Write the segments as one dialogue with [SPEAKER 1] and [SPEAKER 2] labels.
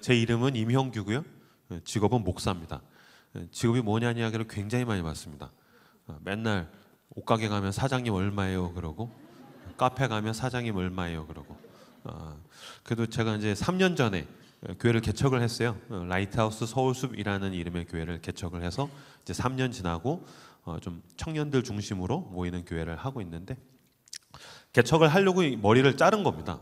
[SPEAKER 1] 제 이름은 임형규고요. 예, 직업은 목사입니다. 예, 직업이 뭐냐 이야기를 굉장히 많이 받습니다. 어, 맨날 옷가게 가면 사장님 얼마예요 그러고 카페 가면 사장님 얼마예요 그러고 어, 그래도 제가 이제 3년 전에 교회를 개척을 했어요. 어, 라이트하우스 서울숲이라는 이름의 교회를 개척을 해서 이제 3년 지나고 좀 청년들 중심으로 모이는 교회를 하고 있는데 개척을 하려고 머리를 자른 겁니다.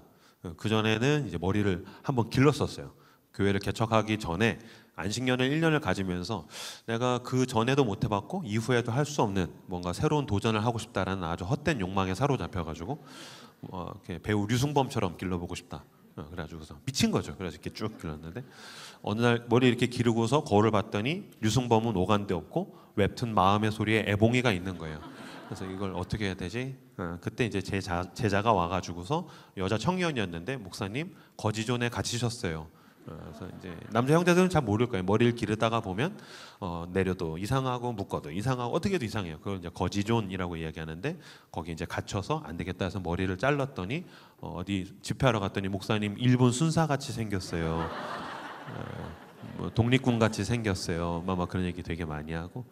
[SPEAKER 1] 그 전에는 이제 머리를 한번 길렀었어요. 교회를 개척하기 전에 안식년을 1년을 가지면서 내가 그 전에도 못 해봤고 이후에도 할 수 없는 뭔가 새로운 도전을 하고 싶다라는 아주 헛된 욕망에 사로잡혀가지고 어, 이렇게 배우 류승범처럼 길러보고 싶다. 어, 그래가지고서 미친 거죠. 그래서 이렇게 쭉 길렀는데 어느 날 머리 이렇게 기르고서 거울을 봤더니 류승범은 오간데 없고 웹툰 마음의 소리에 애봉이가 있는 거예요. 그래서 이걸 어떻게 해야 되지? 어, 그때 이제 제자, 제자가 와가지고서 여자 청년이었는데 목사님 거지존에 갇히셨어요. 어, 그래서 이제 남자 형제들은 잘 모를 거예요. 머리를 기르다가 보면 어, 내려도 이상하고 묶어도 이상하고 어떻게도 해 이상해요. 그걸 이제 거지존이라고 이야기하는데 거기 이제 갇혀서 안 되겠다 해서 머리를 잘랐더니 어, 디 집회하러 갔더니 목사님 일본 순사 같이 생겼어요. 어, 뭐 독립군 같이 생겼어요. 막 그런 얘기 되게 많이 하고.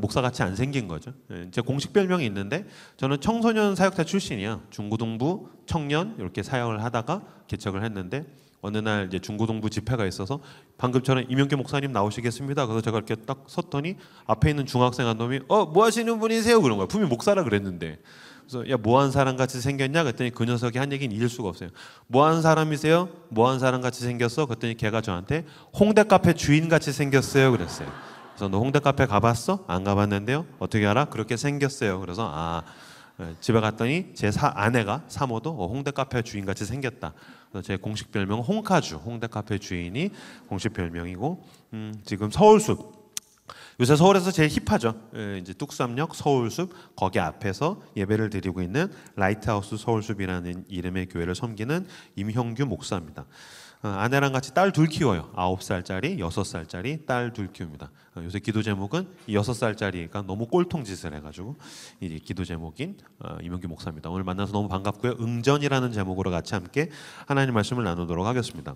[SPEAKER 1] 목사 같이 안 생긴 거죠. 예, 제 공식 별명이 있는데 저는 청소년 사역자 출신이요 중고등부 청년 이렇게 사역을 하다가 개척을 했는데 어느 날 이제 중고동부 집회가 있어서 방금처럼 이명규 목사님 나오시겠습니다. 그래서 제가 이렇게 딱 섰더니 앞에 있는 중학생 한 놈이 어뭐 하시는 분이세요? 그런 거야. 분명 목사라 그랬는데. 그래서 야 뭐한 사람 같이 생겼냐? 그랬더니 그 녀석이 한 얘기는 잊을 수가 없어요. 뭐한 사람이세요? 뭐한 사람 같이 생겼어? 그랬더니 걔가 저한테 홍대 카페 주인 같이 생겼어요. 그랬어요. 그래서 너 홍대 카페 가봤어? 안 가봤는데요. 어떻게 알아? 그렇게 생겼어요. 그래서 아 예, 집에 갔더니 제 사, 아내가 사모도 어, 홍대 카페 주인같이 생겼다. 그래서 제 공식 별명 홍카주 홍대 카페 주인이 공식 별명이고 음, 지금 서울숲 요새 서울에서 제일 힙하죠. 예, 이제 뚝삼역 서울숲 거기 앞에서 예배를 드리고 있는 라이트하우스 서울숲이라는 이름의 교회를 섬기는 임형규 목사입니다. 어, 아내랑 같이 딸 둘 키워요. 아홉 살짜리 여섯 살짜리 딸 둘 키웁니다. 그러니까 요새 기도 제목은 여섯 살짜리가 너무 꼴통 짓을 해가지고 이 기도 제목인 어, 이명규 목사입니다. 오늘 만나서 너무 반갑고요. 응전이라는 제목으로 같이 함께 하나님 말씀을 나누도록 하겠습니다.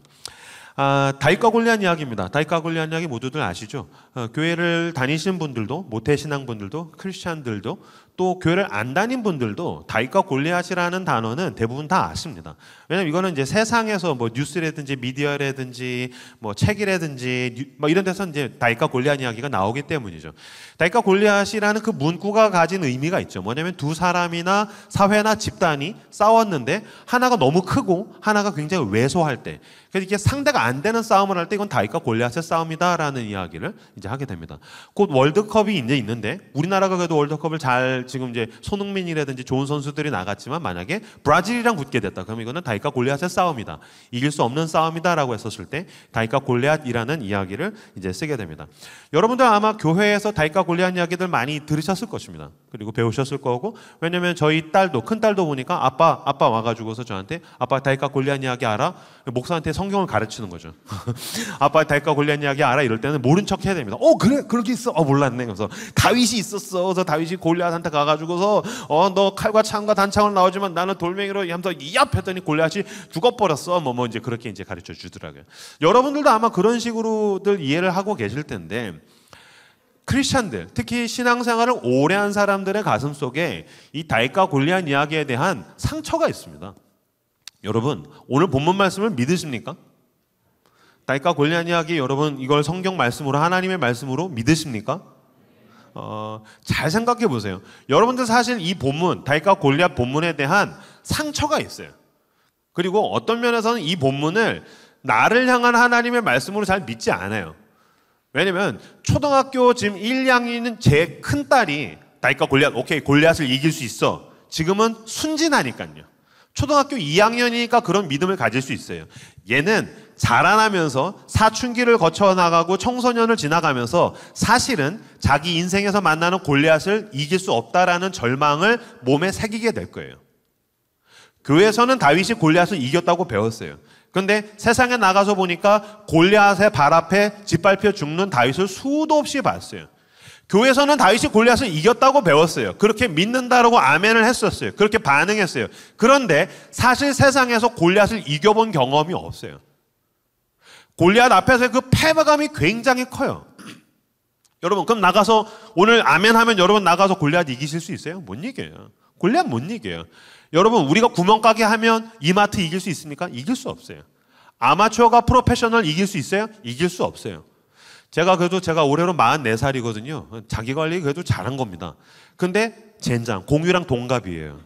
[SPEAKER 1] 아, 다윗과 골리앗 이야기입니다. 다윗과 골리앗 이야기 모두들 아시죠? 어, 교회를 다니시 분들도 모태 신앙 분들도 크리스천들도 또 교회를 안 다닌 분들도 다윗과 골리앗이라는 단어는 대부분 다 아십니다. 왜냐면 이거는 이제 세상에서 뭐 뉴스라든지 미디어라든지 뭐 책이라든지 뭐 이런 데서 이제 다윗과 골리앗 이야기가 나오기 때문이죠. 다윗과 골리앗이라는 그 문구가 가진 의미가 있죠. 뭐냐면 두 사람이나 사회나 집단이 싸웠는데 하나가 너무 크고 하나가 굉장히 왜소할 때 그래서 이게 상대가 안 되는 싸움을 할 때 이건 다윗과 골리앗의 싸움이다라는 이야기를 이제 하게 됩니다. 곧 월드컵이 이제 있는데 우리나라가 그래도 월드컵을 잘 지금 이제 손흥민이라든지 좋은 선수들이 나갔지만 만약에 브라질이랑 붙게 됐다. 그럼 이거는 다윗과 골리앗의 싸움이다. 이길 수 없는 싸움이다라고 했었을 때 다윗과 골리앗이라는 이야기를 이제 쓰게 됩니다. 여러분들 아마 교회에서 다윗과 골리앗 이야기들 많이 들으셨을 것입니다. 그리고 배우셨을 거고 왜냐면 저희 딸도 큰 딸도 보니까 아빠 아빠 와가지고서 저한테 아빠 다윗과 골리앗 이야기 알아? 목사한테 성경을 가르치는 거죠. 아빠 의 대가 골리앗 이야기 알아? 이럴 때는 모른 척 해야 됩니다. 어 그래 그렇게 있어? 어 몰랐네. 그래서 다윗이 있었어. 그래서 다윗이 골리앗한테 가가지고서 어너 칼과 창과 단창을 나오지만 나는 돌멩이로 하면서 이압 했더니 골리앗이 죽어버렸어. 뭐뭐 뭐 이제 그렇게 이제 가르쳐 주더라고요. 여러분들도 아마 그런 식으로들 이해를 하고 계실 텐데. 크리스찬들, 특히 신앙생활을 오래 한 사람들의 가슴 속에 이다윗 골리앗 이야기에 대한 상처가 있습니다. 여러분, 오늘 본문 말씀을 믿으십니까? 다이까 골리앗 이야기 여러분 이걸 성경 말씀으로 하나님의 말씀으로 믿으십니까? 어, 잘 생각해 보세요. 여러분들 사실 이 본문 다이까 골리앗 본문에 대한 상처가 있어요. 그리고 어떤 면에서는 이 본문을 나를 향한 하나님의 말씀으로 잘 믿지 않아요. 왜냐면 초등학교 지금 1학년인 제큰 딸이 다이까 골리앗 오케이 골리앗을 이길 수 있어. 지금은 순진하니까요. 초등학교 2학년이니까 그런 믿음을 가질 수 있어요. 얘는 자라나면서 사춘기를 거쳐나가고 청소년을 지나가면서 사실은 자기 인생에서 만나는 골리앗을 이길 수 없다라는 절망을 몸에 새기게 될 거예요. 교회에서는 다윗이 골리앗을 이겼다고 배웠어요. 그데 세상에 나가서 보니까 골리앗의 발 앞에 짓밟혀 죽는 다윗을 수도 없이 봤어요. 교회에서는 다윗이 골리앗을 이겼다고 배웠어요. 그렇게 믿는다라고 아멘을 했었어요. 그렇게 반응했어요. 그런데 사실 세상에서 골리앗을 이겨본 경험이 없어요. 골리앗 앞에서 의그 패배감이 굉장히 커요. 여러분 그럼 나가서 오늘 아멘 하면 여러분 나가서 골리앗 이기실 수 있어요? 못 이겨요. 골리앗 못 이겨요. 여러분 우리가 구멍가게 하면 이마트 이길 수 있습니까? 이길 수 없어요. 아마추어가 프로페셔널 이길 수 있어요? 이길 수 없어요. 제가 그래도 제가 올해로 44살이거든요. 자기 관리 그래도 잘한 겁니다. 근데 젠장, 공유랑 동갑이에요.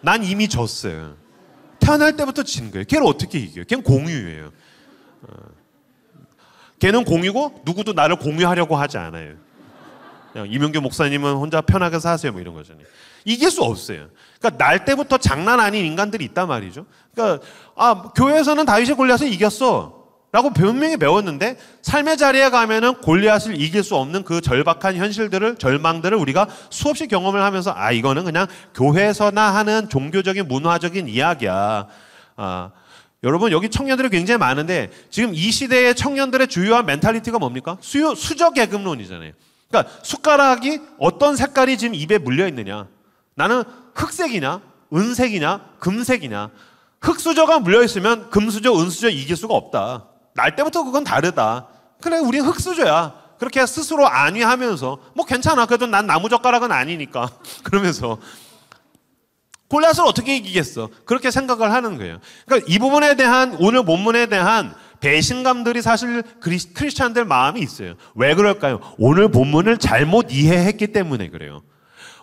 [SPEAKER 1] 난 이미 졌어요. 태어날 때부터 진 거예요. 걔를 어떻게 이겨요? 걔는 공유예요. 어. 걔는 공유고 누구도 나를 공유하려고 하지 않아요. 그냥 이명규 목사님은 혼자 편하게 사세요 뭐 이런 거잖아요. 이길 수 없어요. 그러니까 날 때부터 장난 아닌 인간들이 있단 말이죠. 그러니까 아 교회에서는 다윗이 골리앗을 이겼어. 라고 분명히 배웠는데 삶의 자리에 가면은 골리앗을 이길 수 없는 그 절박한 현실들을 절망들을 우리가 수없이 경험을 하면서 아 이거는 그냥 교회에서나 하는 종교적인 문화적인 이야기야. 아, 여러분 여기 청년들이 굉장히 많은데 지금 이 시대의 청년들의 주요한 멘탈리티가 뭡니까? 수요 수저 계급론이잖아요. 그러니까 숟가락이 어떤 색깔이 지금 입에 물려 있느냐? 나는 흑색이냐, 은색이냐, 금색이냐? 흑수저가 물려 있으면 금수저, 은수저 이길 수가 없다. 날 때부터 그건 다르다. 그래, 우린 흙수저야. 그렇게 스스로 안위하면서 뭐 괜찮아. 그래도 난 나무젓가락은 아니니까. 그러면서 골라앗을 어떻게 이기겠어? 그렇게 생각을 하는 거예요. 그러니까 이 부분에 대한 오늘 본문에 대한 배신감들이 사실 크리스, 크리스찬들 마음이 있어요. 왜 그럴까요? 오늘 본문을 잘못 이해했기 때문에 그래요.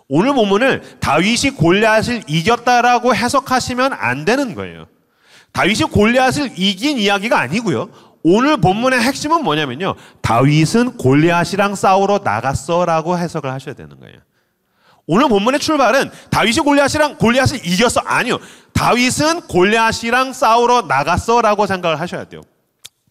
[SPEAKER 1] 오늘 본문을 다윗이 골리앗을 이겼다라고 해석하시면 안 되는 거예요. 다윗이 골리앗을 이긴 이야기가 아니고요. 오늘 본문의 핵심은 뭐냐면요. 다윗은 골리앗이랑 싸우러 나갔어라고 해석을 하셔야 되는 거예요. 오늘 본문의 출발은 다윗이 골리앗이랑 골리앗을 이겼어 아니요. 다윗은 골리앗이랑 싸우러 나갔어라고 생각을 하셔야 돼요.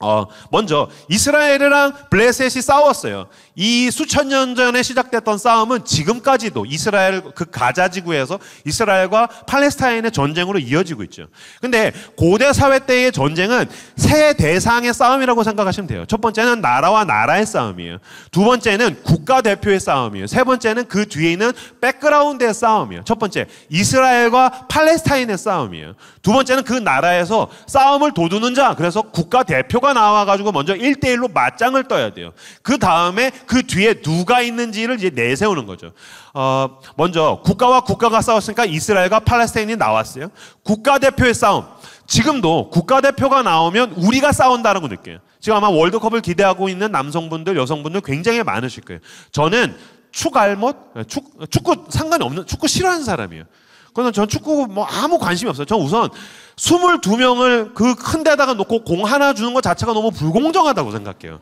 [SPEAKER 1] 어, 먼저 이스라엘이랑 블레셋이 싸웠어요. 이 수천 년 전에 시작됐던 싸움은 지금까지도 이스라엘 그 가자 지구에서 이스라엘과 팔레스타인의 전쟁으로 이어지고 있죠. 근데 고대 사회 때의 전쟁은 세 대상의 싸움이라고 생각하시면 돼요. 첫 번째는 나라와 나라의 싸움이에요. 두 번째는 국가 대표의 싸움이에요. 세 번째는 그 뒤에 있는 백그라운드의 싸움이에요. 첫 번째 이스라엘과 팔레스타인의 싸움이에요. 두 번째는 그 나라에서 싸움을 도두는 자 그래서 국가 대표가 나와가지고 먼저 1대1로 맞짱을 떠야 돼요. 그 다음에 그 뒤에 누가 있는지를 이제 내세우는 거죠. 어, 먼저 국가와 국가가 싸웠으니까 이스라엘과 팔레스타인이 나왔어요. 국가대표의 싸움. 지금도 국가대표가 나오면 우리가 싸운다는 걸 느껴요. 지금 아마 월드컵을 기대하고 있는 남성분들, 여성분들 굉장히 많으실 거예요. 저는 축알못, 축, 축구 상관 없는, 축구 싫어하는 사람이에요. 그래서 그러니까 전 축구 뭐 아무 관심이 없어요. 전 우선 22명을 그 큰 데다가 놓고 공 하나 주는 것 자체가 너무 불공정하다고 생각해요.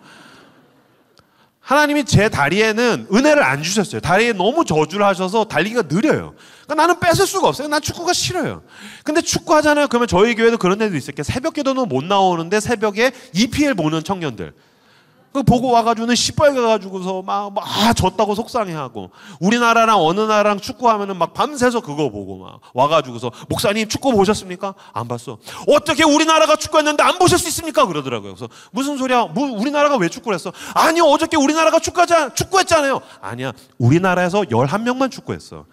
[SPEAKER 1] 하나님이 제 다리에는 은혜를 안 주셨어요. 다리에 너무 저주를 하셔서 달리기가 느려요. 그러니까 나는 뺏을 수가 없어요. 난 축구가 싫어요. 근데 축구하잖아요. 그러면 저희 교회도 그런 애도 있었겠요 새벽 기도는 못 나오는데 새벽에 EPL 보는 청년들. 그 보고 와가지고는 시뻘게 가지고서 막, 막, 아, 졌다고 속상해하고. 우리나라랑 어느 나라랑 축구하면은 막 밤새서 그거 보고 막 와가지고서, 목사님 축구 보셨습니까? 안 봤어. 어떻게 우리나라가 축구했는데 안 보실 수 있습니까? 그러더라고요. 그래서 무슨 소리야? 뭐, 우리나라가 왜 축구를 했어? 아니 어저께 우리나라가 축구하자, 축구했잖아요. 아니야, 우리나라에서 11명만 축구했어.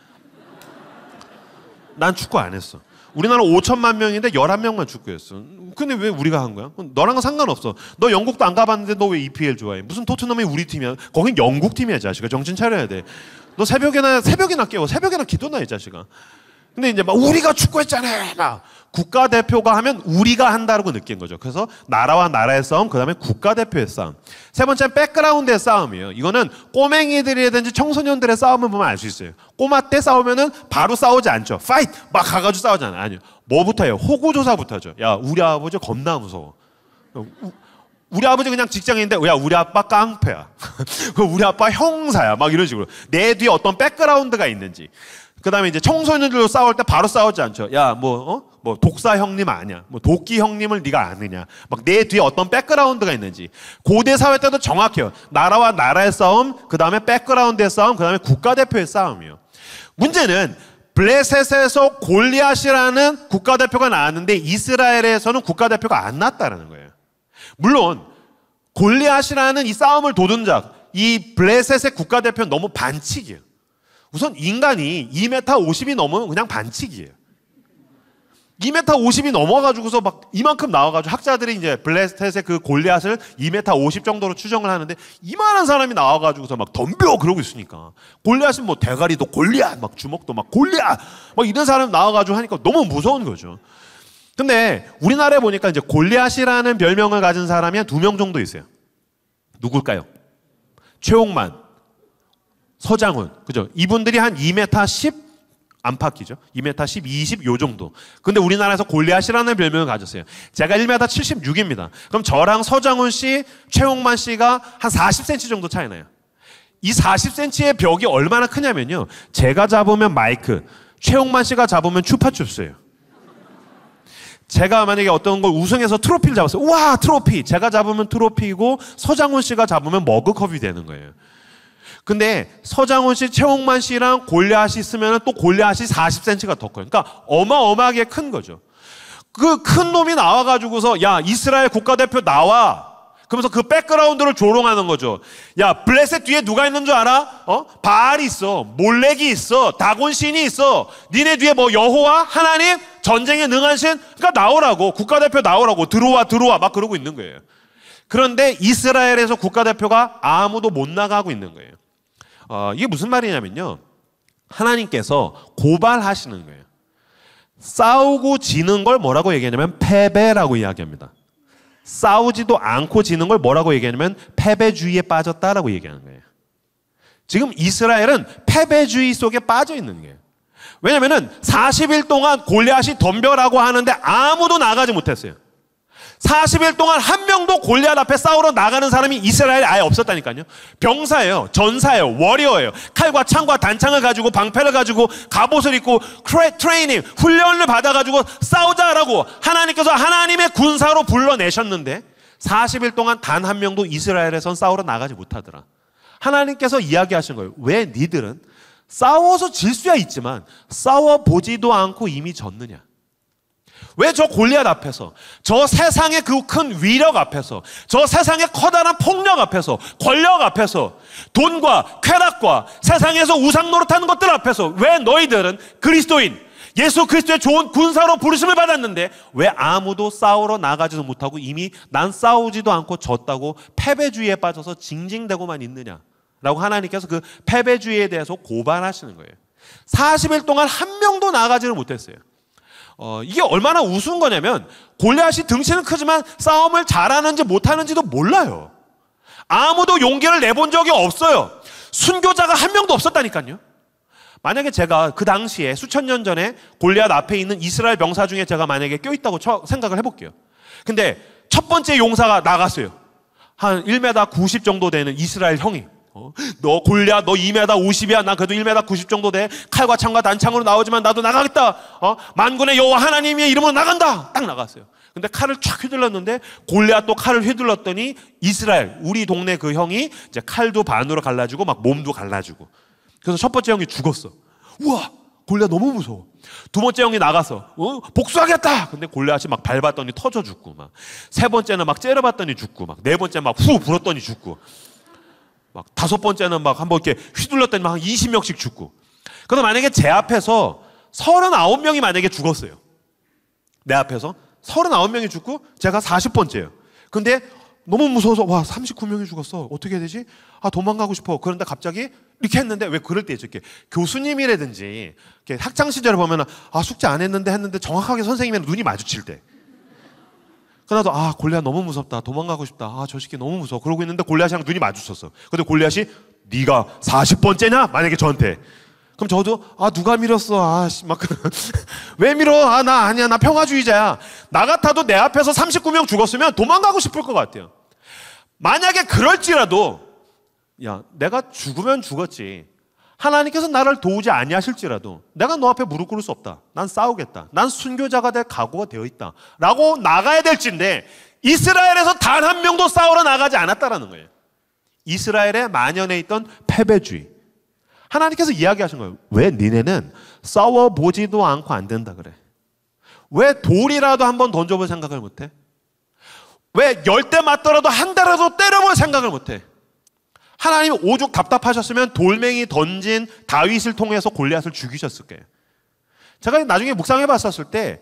[SPEAKER 1] 난 축구 안 했어. 우리나라 5천만 명인데 11명만 축구했어. 근데 왜 우리가 한 거야? 너랑 상관없어. 너 영국도 안 가봤는데 너 왜 EPL 좋아해? 무슨 토트넘이 우리 팀이야? 거긴 영국 팀이야, 자식아. 정신 차려야 돼. 너 새벽에나 새벽에나 깨워. 새벽에나 기도나 이 자식아. 근데 이제 막 우리가 축구했잖아. 막 국가대표가 하면 우리가 한다라고 느낀 거죠. 그래서 나라와 나라의 싸움, 그 다음에 국가대표의 싸움. 세 번째는 백그라운드의 싸움이에요. 이거는 꼬맹이들이라든지 청소년들의 싸움을 보면 알 수 있어요. 꼬마 때 싸우면은 바로 싸우지 않죠. 파이트! 막 가가지고 싸우잖아요. 아니요. 뭐부터 해요? 호구조사부터 하죠. 야, 우리 아버지 겁나 무서워. 우리 아버지 그냥 직장인데 야 우리 아빠 깡패야 우리 아빠 형사야 막 이런 식으로 내 뒤에 어떤 백그라운드가 있는지 그 다음에 이제 청소년들로 싸울 때 바로 싸우지 않죠. 야, 뭐, 어? 뭐, 독사 형님 아냐. 뭐, 도끼 형님을 네가 아느냐. 막내 뒤에 어떤 백그라운드가 있는지. 고대 사회 때도 정확해요. 나라와 나라의 싸움, 그 다음에 백그라운드의 싸움, 그 다음에 국가대표의 싸움이요. 문제는 블레셋에서 골리앗이라는 국가대표가 나왔는데 이스라엘에서는 국가대표가 안 났다라는 거예요. 물론, 골리앗이라는 이 싸움을 도둔 자, 이 블레셋의 국가대표는 너무 반칙이에요. 우선 인간이 2m 50이 넘으면 그냥 반칙이에요. 2m 50이 넘어가지고서 막 이만큼 나와가지고 학자들이 이제 블레스텟의 그 골리앗을 2m 50 정도로 추정을 하는데 이만한 사람이 나와가지고서 막 덤벼 그러고 있으니까 골리앗은 뭐 대가리도 골리앗 막 주먹도 막 골리앗 막 이런 사람 나와가지고 하니까 너무 무서운 거죠. 근데 우리나라에 보니까 이제 골리앗이라는 별명을 가진 사람이 한 두 명 정도 있어요. 누굴까요? 최홍만, 서장훈, 그죠? 이분들이 한 2m 10 안팎이죠. 2m 10, 20요 정도. 근데 우리나라에서 골리앗이라는 별명을 가졌어요. 제가 1m 76입니다. 그럼 저랑 서장훈 씨, 최홍만 씨가 한 40cm 정도 차이 나요. 이 40cm의 벽이 얼마나 크냐면요. 제가 잡으면 마이크, 최홍만 씨가 잡으면 추파춥스예요. 제가 만약에 어떤 걸 우승해서 트로피를 잡았어요. 우 와, 트로피. 제가 잡으면 트로피이고 서장훈 씨가 잡으면 머그컵이 되는 거예요. 근데 서장훈 씨, 최홍만 씨랑 골리앗이 있으면 또 골리앗이 40cm가 더 커요. 그러니까 어마어마하게 큰 거죠. 그 큰 놈이 나와가지고서 야 이스라엘 국가대표 나와. 그러면서 그 백그라운드를 조롱하는 거죠. 야 블레셋 뒤에 누가 있는 줄 알아? 어? 바알이 있어, 몰렉이 있어, 다곤 신이 있어. 니네 뒤에 뭐 여호와 하나님 전쟁에 능한 신. 그러니까 나오라고 국가대표 나오라고 들어와 들어와 막 그러고 있는 거예요. 그런데 이스라엘에서 국가대표가 아무도 못 나가고 있는 거예요. 어, 이게 무슨 말이냐면요. 하나님께서 고발하시는 거예요. 싸우고 지는 걸 뭐라고 얘기하냐면 패배라고 이야기합니다. 싸우지도 않고 지는 걸 뭐라고 얘기하냐면 패배주의에 빠졌다라고 얘기하는 거예요. 지금 이스라엘은 패배주의 속에 빠져 있는 거예요. 왜냐면은 40일 동안 골리앗이 덤벼라고 하는데 아무도 나가지 못했어요. 40일 동안 한 명도 골리앗 앞에 싸우러 나가는 사람이 이스라엘에 아예 없었다니까요. 병사예요. 전사예요. 워리어예요. 칼과 창과 단창을 가지고 방패를 가지고 갑옷을 입고 크레, 트레이닝, 훈련을 받아가지고 싸우자라고 하나님께서 하나님의 군사로 불러내셨는데 40일 동안 단 한 명도 이스라엘에선 싸우러 나가지 못하더라. 하나님께서 이야기하신 거예요. 왜 니들은 싸워서 질 수야 있지만 싸워보지도 않고 이미 졌느냐. 왜저 골리앗 앞에서, 저 세상의 그 큰 위력 앞에서, 저 세상의 커다란 폭력 앞에서, 권력 앞에서, 돈과 쾌락과 세상에서 우상 노릇하는 것들 앞에서 왜 너희들은 그리스도인, 예수 그리스도의 좋은 군사로 부르심을 받았는데 왜 아무도 싸우러 나가지도 못하고 이미 난 싸우지도 않고 졌다고 패배주의에 빠져서 징징대고만 있느냐? 라고 하나님께서 그 패배주의에 대해서 고발하시는 거예요. 40일 동안 한 명도 나가지를 못했어요. 어, 이게 얼마나 우스운 거냐면 골리앗이 등치는 크지만 싸움을 잘하는지 못하는지도 몰라요. 아무도 용기를 내본 적이 없어요. 순교자가 한 명도 없었다니까요. 만약에 제가 그 당시에 수천 년 전에 골리앗 앞에 있는 이스라엘 병사 중에 제가 만약에 껴있다고 생각을 해볼게요. 근데 첫 번째 용사가 나갔어요. 한 1m 90 정도 되는 이스라엘 형이. 어? 너 골리앗 너 2m 50이야 난 그래도 1m 90 정도 돼 칼과 창과 단창으로 나오지만 나도 나가겠다 어? 만군의 여호와 하나님의 이름으로 나간다 딱 나갔어요 근데 칼을 촥 휘둘렀는데 골리앗도 칼을 휘둘렀더니 이스라엘 우리 동네 그 형이 이제 칼도 반으로 갈라주고 막 몸도 갈라주고 그래서 첫 번째 형이 죽었어 우와 골리앗 너무 무서워. 두 번째 형이 나가서 어? 복수하겠다. 근데 골리앗이 막 밟았더니 터져 죽고 막 세 번째는 막 째려봤더니 죽고 막 네 번째 막 후 불었더니 죽고 막 다섯 번째는 막 한번 이렇게 휘둘렀더니 막 20명씩 죽고. 그래서 만약에 제 앞에서 39명이 만약에 죽었어요. 내 앞에서 39명이 죽고 제가 40번째예요. 근데 너무 무서워서 와 39명이 죽었어 어떻게 해야 되지? 아 도망가고 싶어 그런데 갑자기 이렇게 했는데 왜 그럴 때 있죠? 이렇게 교수님이라든지 학창 시절에 보면 아 숙제 안 했는데 했는데 정확하게 선생님이랑 눈이 마주칠 때 그러나도 아 골리앗 너무 무섭다 도망가고 싶다 아 저 새끼 너무 무서워 그러고 있는데 골리앗이랑 눈이 마주쳤어 근데 골리앗이 네가 40번째냐 만약에 저한테 그럼 저도 아 누가 밀었어 아막왜 밀어 아 나 아니야 나 평화주의자야 나 같아도 내 앞에서 39명 죽었으면 도망가고 싶을 것 같아요 만약에 그럴지라도 야 내가 죽으면 죽었지 하나님께서 나를 도우지 아니하실지라도 내가 너 앞에 무릎 꿇을 수 없다. 난 싸우겠다. 난 순교자가 될 각오가 되어 있다. 라고 나가야 될진데 이스라엘에서 단 한 명도 싸우러 나가지 않았다라는 거예요. 이스라엘의 만연해 있던 패배주의. 하나님께서 이야기하신 거예요. 왜 니네는 싸워보지도 않고 안 된다 그래? 왜 돌이라도 한번 던져볼 생각을 못해? 왜열대 맞더라도 한 대라도 때려볼 생각을 못해? 하나님 오죽 답답하셨으면 돌멩이 던진 다윗을 통해서 골리앗을 죽이셨을 거예요. 제가 나중에 묵상해 봤었을 때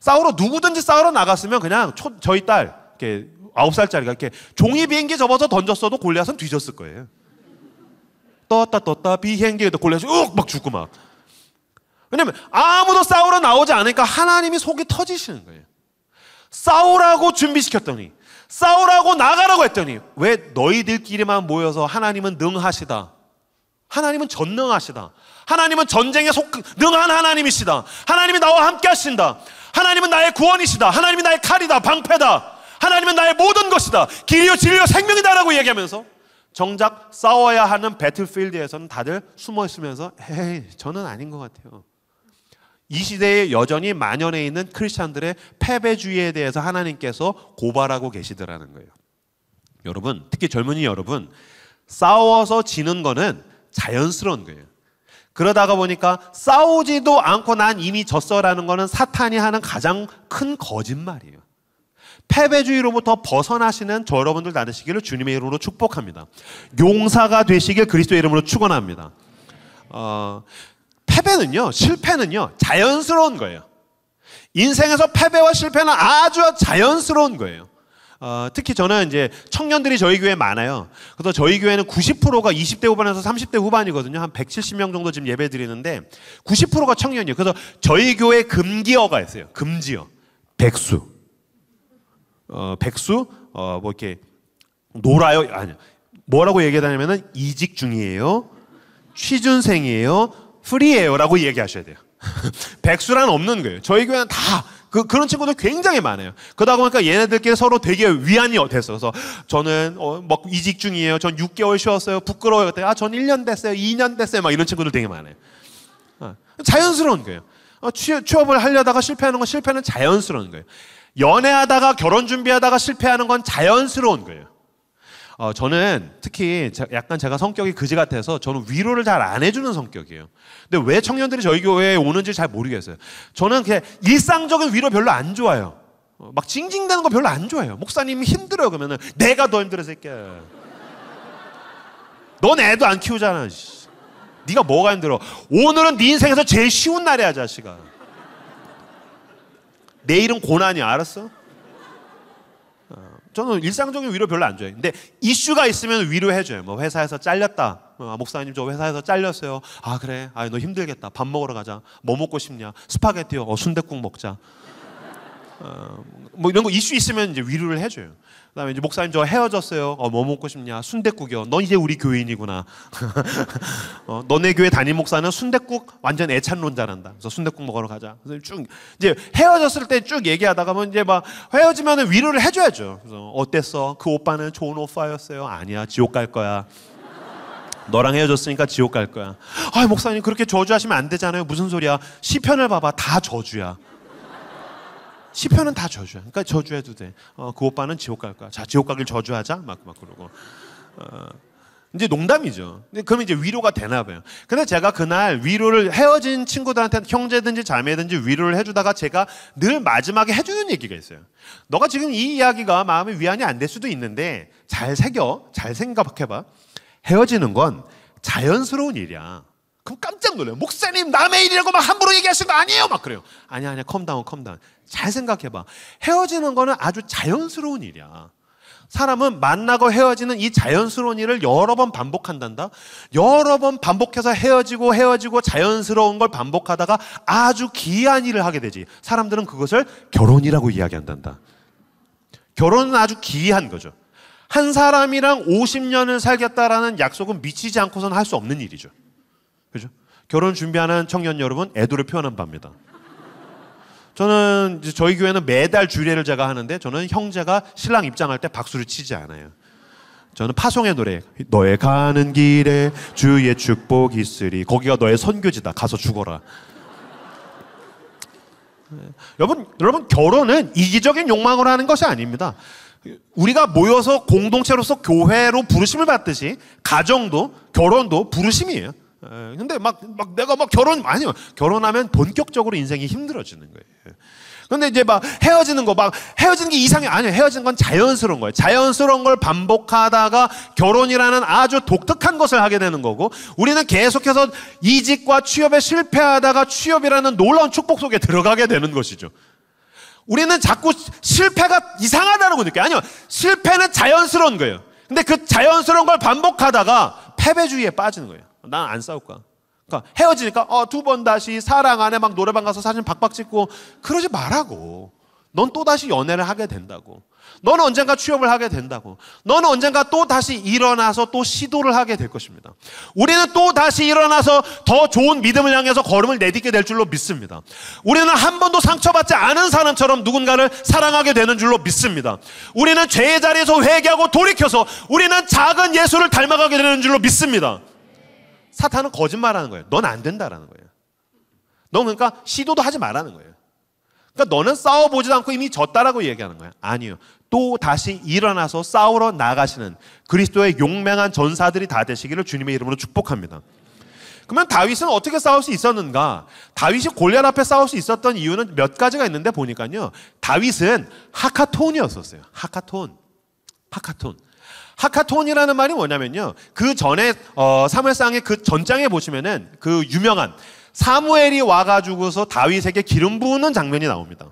[SPEAKER 1] 싸우러 누구든지 싸우러 나갔으면 그냥 초, 저희 딸 이렇게 아홉 살짜리가 이렇게 종이 비행기 접어서 던졌어도 골리앗은 뒤졌을 거예요. 떴다 떴다 비행기에도 골리앗이 욱막 죽고 막. 왜냐면 아무도 싸우러 나오지 않으니까 하나님이 속이 터지시는 거예요. 싸우라고 준비시켰더니 싸우라고 나가라고 했더니 왜 너희들끼리만 모여서 하나님은 능하시다. 하나님은 전능하시다. 하나님은 전쟁에 속 능한 하나님이시다. 하나님이 나와 함께 하신다. 하나님은 나의 구원이시다. 하나님이 나의 칼이다. 방패다. 하나님은 나의 모든 것이다. 길이요 진리요 생명이다라고 얘기하면서 정작 싸워야 하는 배틀필드에서는 다들 숨어 있으면서 에이 저는 아닌 것 같아요. 이 시대에 여전히 만연해 있는 크리스찬들의 패배주의에 대해서 하나님께서 고발하고 계시더라는 거예요. 여러분, 특히 젊은이 여러분, 싸워서 지는 거는 자연스러운 거예요. 그러다가 보니까 싸우지도 않고 난 이미 졌어라는 거는 사탄이 하는 가장 큰 거짓말이에요. 패배주의로부터 벗어나시는 저 여러분들 나누시기를 주님의 이름으로 축복합니다. 용사가 되시길 그리스도의 이름으로 축원합니다. 어, 패배는요, 실패는요, 자연스러운 거예요. 인생에서 패배와 실패는 아주 자연스러운 거예요. 어, 특히 저는 이제 청년들이 저희 교회에 많아요. 그래서 저희 교회는 90%가 20대 후반에서 30대 후반이거든요. 한 170명 정도 지금 예배 드리는데 90%가 청년이에요. 그래서 저희 교회 금기어가 있어요. 금지어. 백수. 어, 백수, 어, 뭐 이렇게 놀아요. 아니요. 뭐라고 얘기하냐면은 다 이직 중이에요. 취준생이에요. 프리예요라고 얘기하셔야 돼요. 백수란 없는 거예요. 저희 교회는 다 그, 그런 친구들 굉장히 많아요. 그러다 보니까 얘네들끼리 서로 되게 위안이 됐어. 그래서 저는 어, 막 이직 중이에요. 전 6개월 쉬었어요. 부끄러워요. 그때 아, 전 1년 됐어요. 2년 됐어요. 막 이런 친구들 되게 많아요. 어, 자연스러운 거예요. 어, 취업, 을 하려다가 실패하는 건 실패는 자연스러운 거예요. 연애하다가 결혼 준비하다가 실패하는 건 자연스러운 거예요. 어, 저는 특히 약간 제가 성격이 그지 같아서 저는 위로를 잘 안 해주는 성격이에요. 근데 왜 청년들이 저희 교회에 오는지 잘 모르겠어요. 저는 그냥 일상적인 위로 별로 안 좋아요. 해 어, 막 징징대는 거 별로 안 좋아해요. 목사님이 힘들어요. 그러면은 내가 더 힘들어, 새끼야. 넌 애도 안 키우잖아. 씨. 네가 뭐가 힘들어? 오늘은 네 인생에서 제일 쉬운 날이야, 자식아. 내일은 고난이야, 알았어? 저는 일상적인 위로 별로 안 좋아해요. 근데 이슈가 있으면 위로해 줘요. 뭐 회사에서 잘렸다. 아, 목사님 저 회사에서 잘렸어요. 아 그래. 아너 힘들겠다. 밥 먹으러 가자. 뭐 먹고 싶냐? 스파게티요. 어 순대국 먹자. 어, 뭐 이런 거 이슈 있으면 이제 위로를 해줘요. 그다음에 이제 목사님 저 헤어졌어요. 어, 뭐 먹고 싶냐? 순대국이요. 넌 이제 우리 교인이구나. 어, 너네 교회 담임 목사는 순대국 완전 애찬론자란다. 그래서 순대국 먹으러 가자. 그래서 쭉 이제 헤어졌을 때 쭉 얘기하다가 면 뭐 이제 막 헤어지면 위로를 해줘야죠. 그래서 어땠어? 그 오빠는 좋은 오빠였어요. 아니야, 지옥 갈 거야. 너랑 헤어졌으니까 지옥 갈 거야. 아 목사님 그렇게 저주하시면 안 되잖아요. 무슨 소리야? 시편을 봐봐, 다 저주야. 시편은 다 저주야. 그러니까 저주해도 돼. 어, 그 오빠는 지옥 갈 거야. 자, 지옥 가길 저주하자. 막막 그러고. 어, 이제 농담이죠. 근데 그럼 이제 위로가 되나 봐요. 근데 제가 그날 위로를 헤어진 친구들한테 형제든지 자매든지 위로를 해주다가 제가 늘 마지막에 해주는 얘기가 있어요. 너가 지금 이 이야기가 마음의 위안이 안 될 수도 있는데 잘 새겨, 잘 생각해봐. 헤어지는 건 자연스러운 일이야. 그럼 깜짝 놀래요. 목사님 남의 일이라고 막 함부로 얘기하신 거 아니에요? 막 그래요. 아니야 아니야 컴다운 컴다운. 잘 생각해봐. 헤어지는 거는 아주 자연스러운 일이야. 사람은 만나고 헤어지는 이 자연스러운 일을 여러 번 반복한단다. 여러 번 반복해서 헤어지고 헤어지고 자연스러운 걸 반복하다가 아주 기이한 일을 하게 되지. 사람들은 그것을 결혼이라고 이야기한단다. 결혼은 아주 기이한 거죠. 한 사람이랑 50년을 살겠다라는 약속은 미치지 않고서할수 없는 일이죠. 그죠? 결혼 준비하는 청년 여러분, 애도를 표현한 바입니다. 저는 저희 교회는 매달 주례를 제가 하는데 저는 형제가 신랑 입장할 때 박수를 치지 않아요. 저는 파송의 노래 너의 가는 길에 주의 축복 있으리 거기가 너의 선교지다 가서 죽어라. 여러분 여러분 결혼은 이기적인 욕망으로 하는 것이 아닙니다. 우리가 모여서 공동체로서 교회로 부르심을 받듯이 가정도 결혼도 부르심이에요. 예, 근데 막, 막 내가 막 결혼, 아니요. 결혼하면 본격적으로 인생이 힘들어지는 거예요. 예. 근데 이제 막 헤어지는 거, 막 헤어지는 게 이상이 아니에요. 헤어지는 건 자연스러운 거예요. 자연스러운 걸 반복하다가 결혼이라는 아주 독특한 것을 하게 되는 거고 우리는 계속해서 이직과 취업에 실패하다가 취업이라는 놀라운 축복 속에 들어가게 되는 것이죠. 우리는 자꾸 실패가 이상하다는걸 느껴요. 아니요. 실패는 자연스러운 거예요. 근데 그 자연스러운 걸 반복하다가 패배주의에 빠지는 거예요. 난안 싸울 거야. 그러니까 헤어지니까 어, 두 번 다시 사랑 안에 막 노래방 가서 사진 박박 찍고 그러지 말라고. 넌 또 다시 연애를 하게 된다고. 넌 언젠가 취업을 하게 된다고. 넌 언젠가 또 다시 일어나서 또 시도를 하게 될 것입니다. 우리는 또 다시 일어나서 더 좋은 믿음을 향해서 걸음을 내딛게 될 줄로 믿습니다. 우리는 한 번도 상처받지 않은 사람처럼 누군가를 사랑하게 되는 줄로 믿습니다. 우리는 죄의 자리에서 회개하고 돌이켜서 우리는 작은 예수를 닮아가게 되는 줄로 믿습니다. 사탄은 거짓말하는 거예요. 넌 안 된다라는 거예요. 넌 그러니까 시도도 하지 말라는 거예요. 그러니까 너는 싸워보지도 않고 이미 졌다라고 얘기하는 거예요. 아니요. 또 다시 일어나서 싸우러 나가시는 그리스도의 용맹한 전사들이 다 되시기를 주님의 이름으로 축복합니다. 그러면 다윗은 어떻게 싸울 수 있었는가? 다윗이 골리앗 앞에 싸울 수 있었던 이유는 몇 가지가 있는데 보니까요. 다윗은 하카톤이었었어요. 하카톤. 하카톤. 하카톤이라는 말이 뭐냐면요. 그 전에 어, 사무엘상의 그 전장에 보시면은 그 유명한 사무엘이 와가지고서 다윗에게 기름 부는 장면이 나옵니다.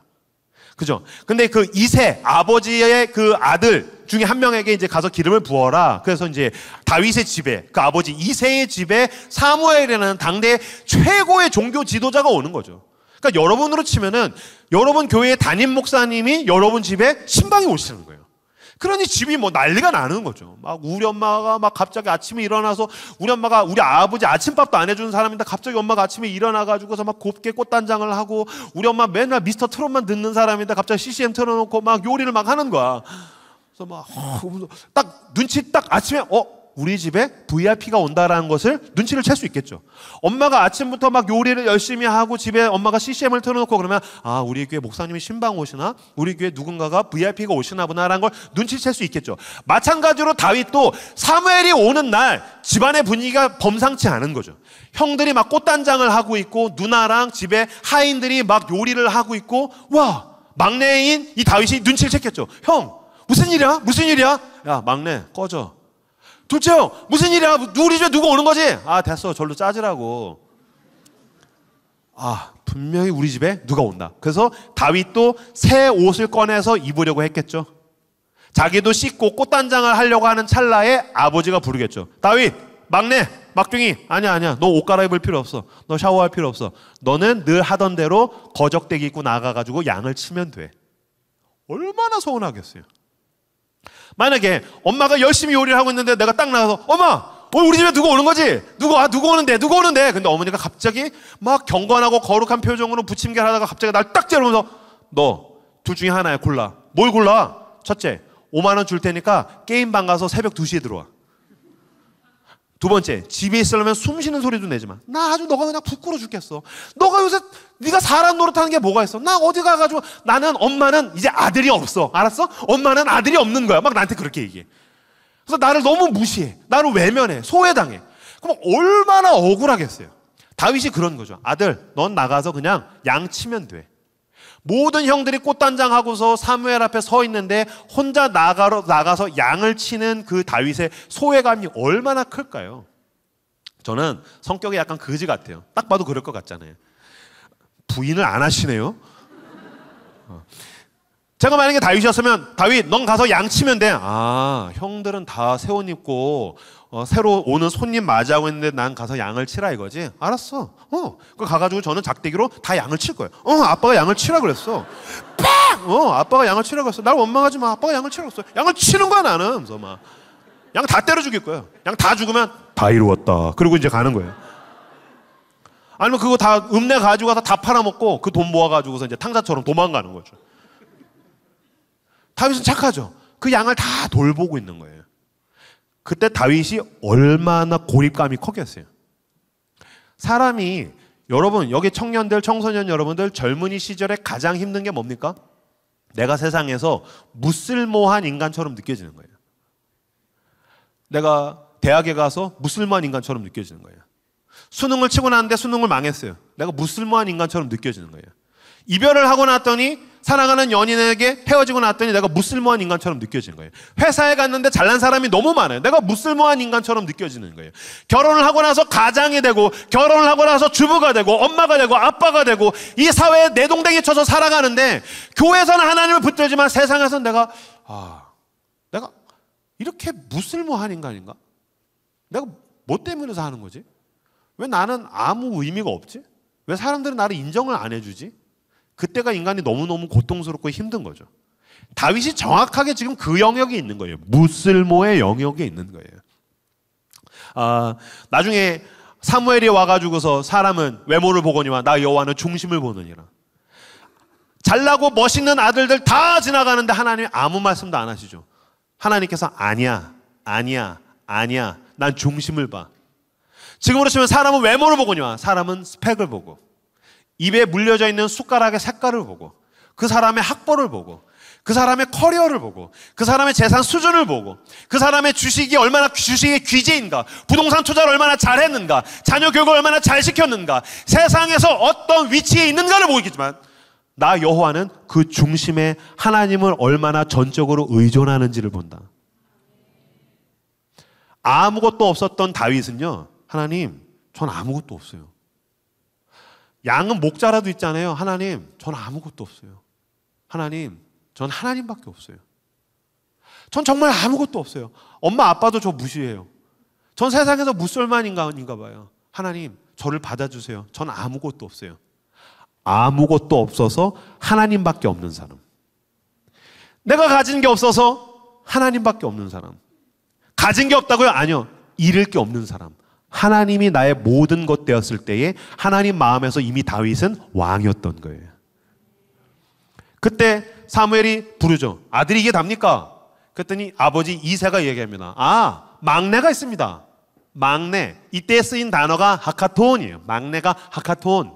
[SPEAKER 1] 그죠? 근데 그 이세 아버지의 그 아들 중에 한 명에게 이제 가서 기름을 부어라. 그래서 이제 다윗의 집에 그 아버지 이세의 집에 사무엘이라는 당대 최고의 종교 지도자가 오는 거죠. 그러니까 여러분으로 치면은 여러분 교회의 담임 목사님이 여러분 집에 신방이 오시는 거예요. 그러니 집이 뭐 난리가 나는 거죠. 막 우리 엄마가 막 갑자기 아침에 일어나서 우리 엄마가 우리 아버지 아침밥도 안 해주는 사람인데 갑자기 엄마가 아침에 일어나가지고서 막 곱게 꽃단장을 하고 우리 엄마 맨날 미스터 트롯만 듣는 사람인데 갑자기 CCM 틀어놓고 막 요리를 막 하는 거야. 그래서 막, 어, 딱 눈치 딱 아침에, 어, 우리 집에 VIP가 온다라는 것을 눈치를 챌 수 있겠죠. 엄마가 아침부터 막 요리를 열심히 하고 집에 엄마가 CCM을 틀어놓고 그러면 아 우리 교회 목사님이 신방 오시나 우리 교회 누군가가 VIP가 오시나 보나라는 걸 눈치챌 수 있겠죠. 마찬가지로 다윗도 사무엘이 오는 날 집안의 분위기가 범상치 않은 거죠. 형들이 막 꽃단장을 하고 있고 누나랑 집에 하인들이 막 요리를 하고 있고 와 막내인 이 다윗이 눈치를 챘겠죠. 형 무슨 일이야? 무슨 일이야? 야 막내 꺼져. 둘째요, 무슨 일이야? 우리 집에 누가 오는 거지? 아, 됐어. 절로 짜지라고. 아, 분명히 우리 집에 누가 온다. 그래서 다윗도 새 옷을 꺼내서 입으려고 했겠죠. 자기도 씻고 꽃단장을 하려고 하는 찰나에 아버지가 부르겠죠. 다윗, 막내, 막둥이, 아니야, 아니야. 너 옷 갈아입을 필요 없어. 너 샤워할 필요 없어. 너는 늘 하던 대로 거적대기 입고 나가가지고 양을 치면 돼. 얼마나 서운하겠어요. 만약에 엄마가 열심히 요리를 하고 있는데 내가 딱 나가서 엄마 우리 집에 누구 오는 거지? 누구 아 누구 오는데 누구 오는데? 근데 어머니가 갑자기 막 경건하고 거룩한 표정으로 부침개를 하다가 갑자기 날딱째려면서너 둘 중에 하나야 골라 뭘 골라? 첫째 5만 원줄 테니까 게임방 가서 새벽 2시에 들어와 두 번째, 집에 있으려면 숨 쉬는 소리도 내지 만나 아주 너가 그냥 부끄러 죽겠어. 너가 요새 네가 사람 노릇하는 게 뭐가 있어? 나 어디 가가지고 나는 엄마는 이제 아들이 없어. 알았어? 엄마는 아들이 없는 거야. 막 나한테 그렇게 얘기해. 그래서 나를 너무 무시해. 나를 외면해. 소외당해. 그럼 얼마나 억울하겠어요. 다윗이 그런 거죠. 아들, 넌 나가서 그냥 양 치면 돼. 모든 형들이 꽃단장 하고서 사무엘 앞에 서 있는데 혼자 나가러, 나가서 양을 치는 그 다윗의 소외감이 얼마나 클까요? 저는 성격이 약간 거지 같아요. 딱 봐도 그럴 것 같잖아요. 부인을 안 하시네요. 어. 제가 만약에 다윗이었으면 다윗 넌 가서 양 치면 돼. 아 형들은 다 새 옷 입고 어, 새로 오는 손님 맞이하고 있는데 난 가서 양을 치라 이거지. 알았어. 어. 그 가가지고 저는 작대기로 다 양을 칠 거예요. 어, 아빠가 양을 치라 그랬어. 빵! 어, 아빠가 양을 치라 그랬어. 날 원망하지 마. 아빠가 양을 치라 그랬어. 양을 치는 거야 나는. 그래서 막. 양 다 때려 죽일 거예양다 죽으면 다 이루었다. 그리고 이제 가는 거예요. 아니면 그거 다 읍내 가지고 가서 다 팔아먹고 그 돈 모아가지고서 이제 탕자처럼 도망가는 거죠. 다윗은 착하죠. 그 양을 다 돌보고 있는 거예요. 그때 다윗이 얼마나 고립감이 컸겠어요. 사람이 여러분 여기 청년들 청소년 여러분들 젊은이 시절에 가장 힘든 게 뭡니까? 내가 세상에서 무쓸모한 인간처럼 느껴지는 거예요. 내가 대학에 가서 무쓸모한 인간처럼 느껴지는 거예요. 수능을 치고 나는데 수능을 망했어요. 내가 무쓸모한 인간처럼 느껴지는 거예요. 이별을 하고 났더니 사랑하는 연인에게 헤어지고 났더니 내가 무쓸모한 인간처럼 느껴지는 거예요. 회사에 갔는데 잘난 사람이 너무 많아요. 내가 무쓸모한 인간처럼 느껴지는 거예요. 결혼을 하고 나서 가장이 되고 결혼을 하고 나서 주부가 되고 엄마가 되고 아빠가 되고 이 사회에 내동댕이 쳐서 살아가는데 교회에서는 하나님을 붙들지만 세상에서는 내가 아 내가 이렇게 무쓸모한 인간인가? 내가 뭐 때문에 사는 거지? 왜 나는 아무 의미가 없지? 왜 사람들은 나를 인정을 안 해주지? 그때가 인간이 너무너무 고통스럽고 힘든 거죠. 다윗이 정확하게 지금 그 영역에 있는 거예요. 무쓸모의 영역에 있는 거예요. 아, 나중에 사무엘이 와가지고서 사람은 외모를 보거니와 나 여호와는 중심을 보느니라. 잘나고 멋있는 아들들 다 지나가는데 하나님 아무 말씀도 안 하시죠. 하나님께서 아니야, 아니야, 아니야. 난 중심을 봐. 지금으로 치면 사람은 외모를 보거니와 사람은 스펙을 보고 입에 물려져 있는 숟가락의 색깔을 보고 그 사람의 학벌을 보고 그 사람의 커리어를 보고 그 사람의 재산 수준을 보고 그 사람의 주식이 얼마나 주식의 귀재인가 부동산 투자를 얼마나 잘했는가 자녀 교육을 얼마나 잘 시켰는가 세상에서 어떤 위치에 있는가를 보이겠지만 나 여호와는 그 중심에 하나님을 얼마나 전적으로 의존하는지를 본다. 아무것도 없었던 다윗은요 하나님 전 아무것도 없어요. 양은 목자라도 있잖아요. 하나님, 전 아무것도 없어요. 하나님, 전 하나님밖에 없어요. 전 정말 아무것도 없어요. 엄마, 아빠도 저 무시해요. 전 세상에서 무쏠만 인간인가 봐요. 하나님, 저를 받아주세요. 전 아무것도 없어요. 아무것도 없어서 하나님밖에 없는 사람. 내가 가진 게 없어서 하나님밖에 없는 사람. 가진 게 없다고요? 아니요. 잃을 게 없는 사람. 하나님이 나의 모든 것 되었을 때에 하나님 마음에서 이미 다윗은 왕이었던 거예요. 그때 사무엘이 부르죠. 아들이 이게 답니까? 그랬더니 아버지 이세가 얘기합니다. 아, 막내가 있습니다. 막내. 이때 쓰인 단어가 하카톤이에요. 막내가 하카톤.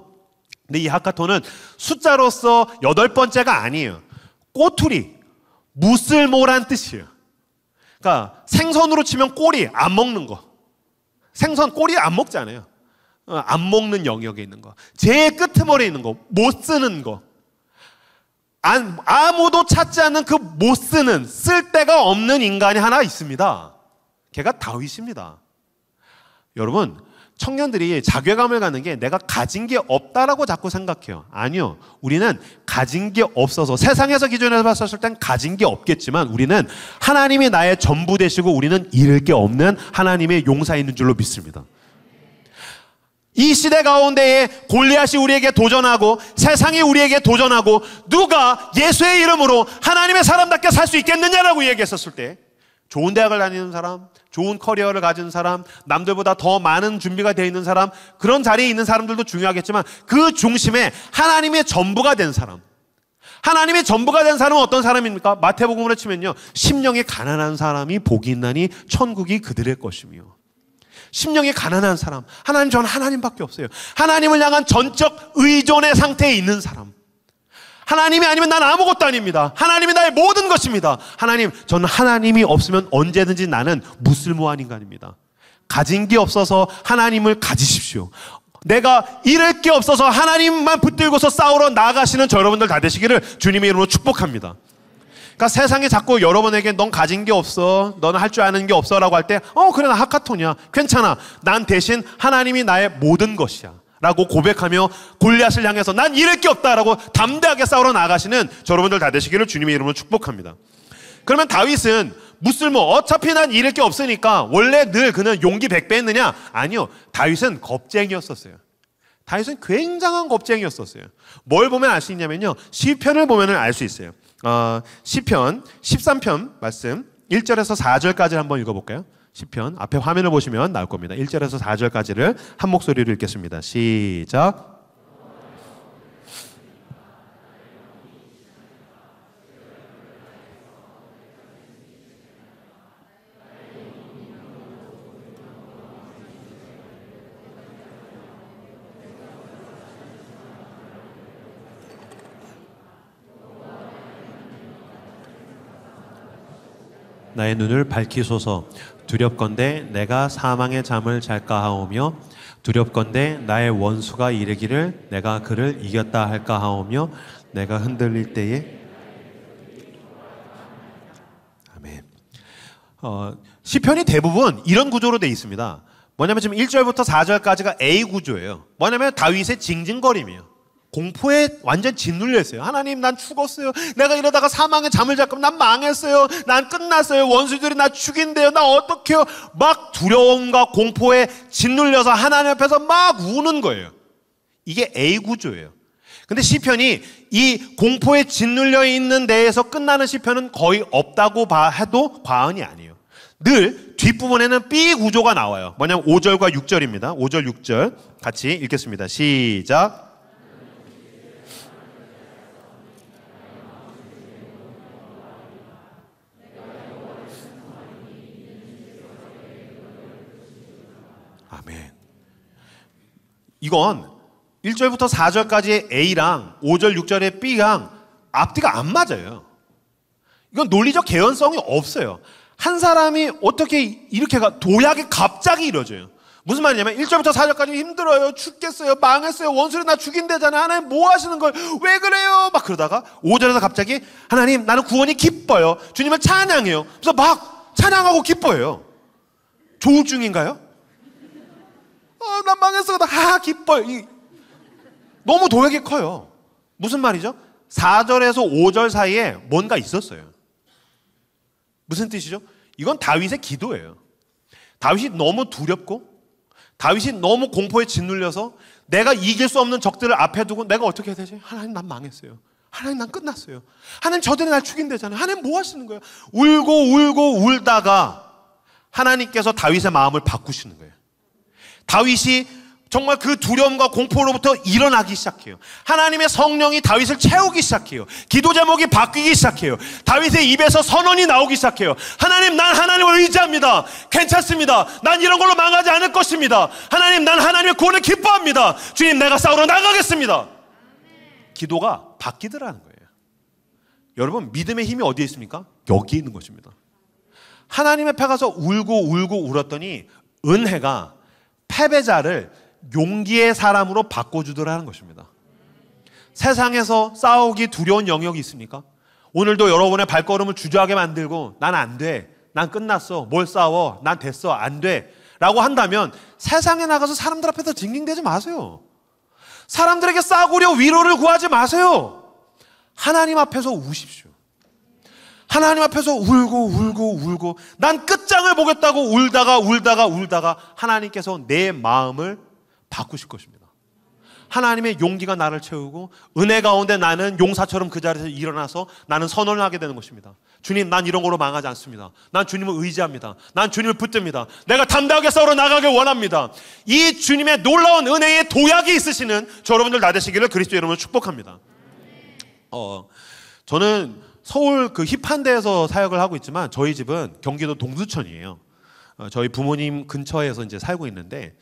[SPEAKER 1] 근데 이 하카톤은 숫자로서 여덟 번째가 아니에요. 꼬투리, 무슬모란 뜻이에요. 그러니까 생선으로 치면 꼬리 안 먹는 거. 생선 꼬리 안 먹잖아요. 어, 안 먹는 영역에 있는 거. 제일 끄트머리에 있는 거. 못 쓰는 거. 아무도 찾지 않는 그 못 쓰는, 쓸데가 없는 인간이 하나 있습니다. 걔가 다윗입니다. 여러분, 청년들이 자괴감을 가는 게 내가 가진 게 없다라고 자꾸 생각해요. 아니요. 우리는 가진 게 없어서 세상에서 기준에서 봤을 땐 가진 게 없겠지만 우리는 하나님이 나의 전부 되시고 우리는 잃을 게 없는 하나님의 용사 있는 줄로 믿습니다. 이 시대 가운데에 골리앗이 우리에게 도전하고 세상이 우리에게 도전하고 누가 예수의 이름으로 하나님의 사람답게 살 수 있겠느냐라고 얘기했었을 때 좋은 대학을 다니는 사람, 좋은 커리어를 가진 사람, 남들보다 더 많은 준비가 되어 있는 사람, 그런 자리에 있는 사람들도 중요하겠지만 그 중심에 하나님의 전부가 된 사람. 하나님의 전부가 된 사람은 어떤 사람입니까? 마태복음으로 치면요. 심령이 가난한 사람이 복이 있나니 천국이 그들의 것이며. 심령이 가난한 사람. 하나님 전 하나님밖에 없어요. 하나님을 향한 전적 의존의 상태에 있는 사람. 하나님이 아니면 난 아무것도 아닙니다. 하나님이 나의 모든 것입니다. 하나님, 저는 하나님이 없으면 언제든지 나는 무쓸모한 인간입니다. 가진 게 없어서 하나님을 가지십시오. 내가 잃을 게 없어서 하나님만 붙들고서 싸우러 나가시는저 여러분들 다 되시기를 주님의 이름으로 축복합니다. 그러니까 세상이 자꾸 여러분에게 넌 가진 게 없어. 너는 할줄 아는 게 없어. 라고 할 때, 어, 그래, 나 하카톤이야. 괜찮아. 난 대신 하나님이 나의 모든 것이야. 라고 고백하며 골리앗을 향해서 난 잃을 게 없다라고 담대하게 싸우러 나가시는 여러분들 다 되시기를 주님의 이름으로 축복합니다. 그러면 다윗은 무슬모 뭐 어차피 난 잃을 게 없으니까 원래 늘 그는 용기 백배 했느냐? 아니요. 다윗은 겁쟁이였었어요. 다윗은 굉장한 겁쟁이였었어요. 뭘 보면 알 수 있냐면요. 시편을 보면 알 수 있어요. 어, 시편 13편 말씀 1절에서 4절까지 한번 읽어볼까요? 시편 앞에 화면을 보시면 나올 겁니다. 1절에서 4절까지를 한 목소리로 읽겠습니다. 시작. 나의 눈을 밝히소서 두렵건대 내가 사망의 잠을 잘까 하오며 두렵건대 나의 원수가 이르기를 내가 그를 이겼다 할까 하오며 내가 흔들릴 때에 아멘. 어, 시편이 대부분 이런 구조로 되어 있습니다. 뭐냐면 지금 1절부터 4절까지가 A 구조예요. 뭐냐면 다윗의 징징거림이에요. 공포에 완전 짓눌렸어요 하나님 난 죽었어요. 내가 이러다가 사망에 잠을 잤고 난 망했어요. 난 끝났어요. 원수들이 나 죽인대요. 나 어떡해요. 막 두려움과 공포에 짓눌려서 하나님 앞에서 막 우는 거예요. 이게 A 구조예요. 근데 시편이 이 공포에 짓눌려 있는 데에서 끝나는 시편은 거의 없다고 봐 해도 과언이 아니에요. 늘 뒷부분에는 B 구조가 나와요. 뭐냐면 5절과 6절입니다. 5절, 6절 같이 읽겠습니다. 시작. 이건 1절부터 4절까지의 A랑 5절, 6절의 B랑 앞뒤가 안 맞아요. 이건 논리적 개연성이 없어요. 한 사람이 어떻게 이렇게 가, 도약이 갑자기 이루어져요. 무슨 말이냐면 1절부터 4절까지 힘들어요. 죽겠어요. 망했어요. 원수를 나 죽인대잖아. 하나님 뭐 하시는 거예요? 왜 그래요? 막 그러다가 5절에서 갑자기 하나님 나는 구원이 기뻐요. 주님을 찬양해요. 그래서 막 찬양하고 기뻐해요. 조우 중인가요? 어, 난 망했어. 나 하, 기뻐요. 이, 너무 도약이 커요. 무슨 말이죠? 4절에서 5절 사이에 뭔가 있었어요. 무슨 뜻이죠? 이건 다윗의 기도예요. 다윗이 너무 두렵고, 다윗이 너무 공포에 짓눌려서 내가 이길 수 없는 적들을 앞에 두고 내가 어떻게 해야 되지? 하나님 난 망했어요. 하나님 난 끝났어요. 하나님 저들이 날 죽인대잖아요. 하나님 뭐 하시는 거예요? 울고 울고 울다가 하나님께서 다윗의 마음을 바꾸시는 거예요. 다윗이 정말 그 두려움과 공포로부터 일어나기 시작해요. 하나님의 성령이 다윗을 채우기 시작해요. 기도 제목이 바뀌기 시작해요. 다윗의 입에서 선언이 나오기 시작해요. 하나님, 난 하나님을 의지합니다. 괜찮습니다. 난 이런 걸로 망하지 않을 것입니다. 하나님, 난 하나님의 구원을 기뻐합니다. 주님, 내가 싸우러 나가겠습니다. 기도가 바뀌더라는 거예요. 여러분, 믿음의 힘이 어디에 있습니까? 여기 있는 것입니다. 하나님 앞에 가서 울고 울고 울었더니 은혜가 패배자를 용기의 사람으로 바꿔주더라는 것입니다. 세상에서 싸우기 두려운 영역이 있습니까? 오늘도 여러분의 발걸음을 주저하게 만들고 난 안 돼. 난 끝났어. 뭘 싸워. 난 됐어. 안 돼. 라고 한다면 세상에 나가서 사람들 앞에서 징징대지 마세요. 사람들에게 싸구려 위로를 구하지 마세요. 하나님 앞에서 우십시오. 하나님 앞에서 울고 울고 울고 난 끝장을 보겠다고 울다가 울다가 울다가 하나님께서 내 마음을 바꾸실 것입니다. 하나님의 용기가 나를 채우고 은혜 가운데 나는 용사처럼 그 자리에서 일어나서 나는 선언을 하게 되는 것입니다. 주님, 난 이런 거로 망하지 않습니다. 난 주님을 의지합니다. 난 주님을 붙듭니다. 내가 담대하게 싸우러 나가길 원합니다. 이 주님의 놀라운 은혜의 도약이 있으시는 저 여러분들 나 되시기를 그리스도 여러분 축복합니다. 어, 저는 서울 그 힙한 데에서 사역을 하고 있지만 저희 집은 경기도 동두천이에요. 어, 저희 부모님 근처에서 이제 살고 있는데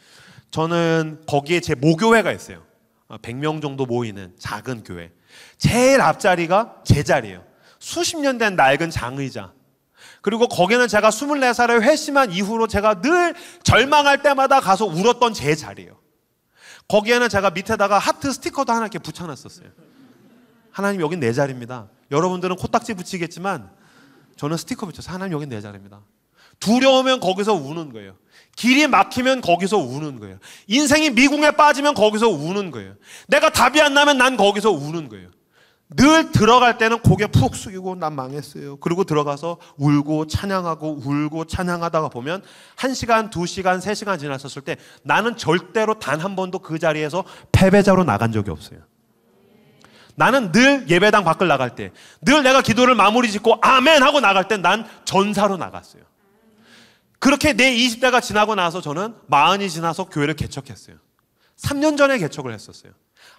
[SPEAKER 1] 저는 거기에 제 모교회가 있어요. 100명 어, 정도 모이는 작은 교회. 제일 앞자리가 제 자리예요. 수십 년 된 낡은 장의자. 그리고 거기는 제가 24살에 회심한 이후로 제가 늘 절망할 때마다 가서 울었던 제 자리예요. 거기에는 제가 밑에다가 하트 스티커도 하나 이렇게 붙여놨었어요. 하나님 여긴 내 자리입니다. 여러분들은 코딱지 붙이겠지만 저는 스티커 붙여서 하나님 여긴 내 자리입니다. 두려우면 거기서 우는 거예요. 길이 막히면 거기서 우는 거예요. 인생이 미궁에 빠지면 거기서 우는 거예요. 내가 답이 안 나면 난 거기서 우는 거예요. 늘 들어갈 때는 고개 푹 숙이고 난 망했어요. 그리고 들어가서 울고 찬양하고 울고 찬양하다가 보면 1시간, 2시간, 3시간 지났었을 때 나는 절대로 단 한 번도 그 자리에서 패배자로 나간 적이 없어요. 나는 늘 예배당 밖을 나갈 때, 늘 내가 기도를 마무리 짓고 아멘 하고 나갈 때 난 전사로 나갔어요. 그렇게 내 20대가 지나고 나서 저는 마흔이 지나서 교회를 개척했어요. 3년 전에 개척을 했었어요.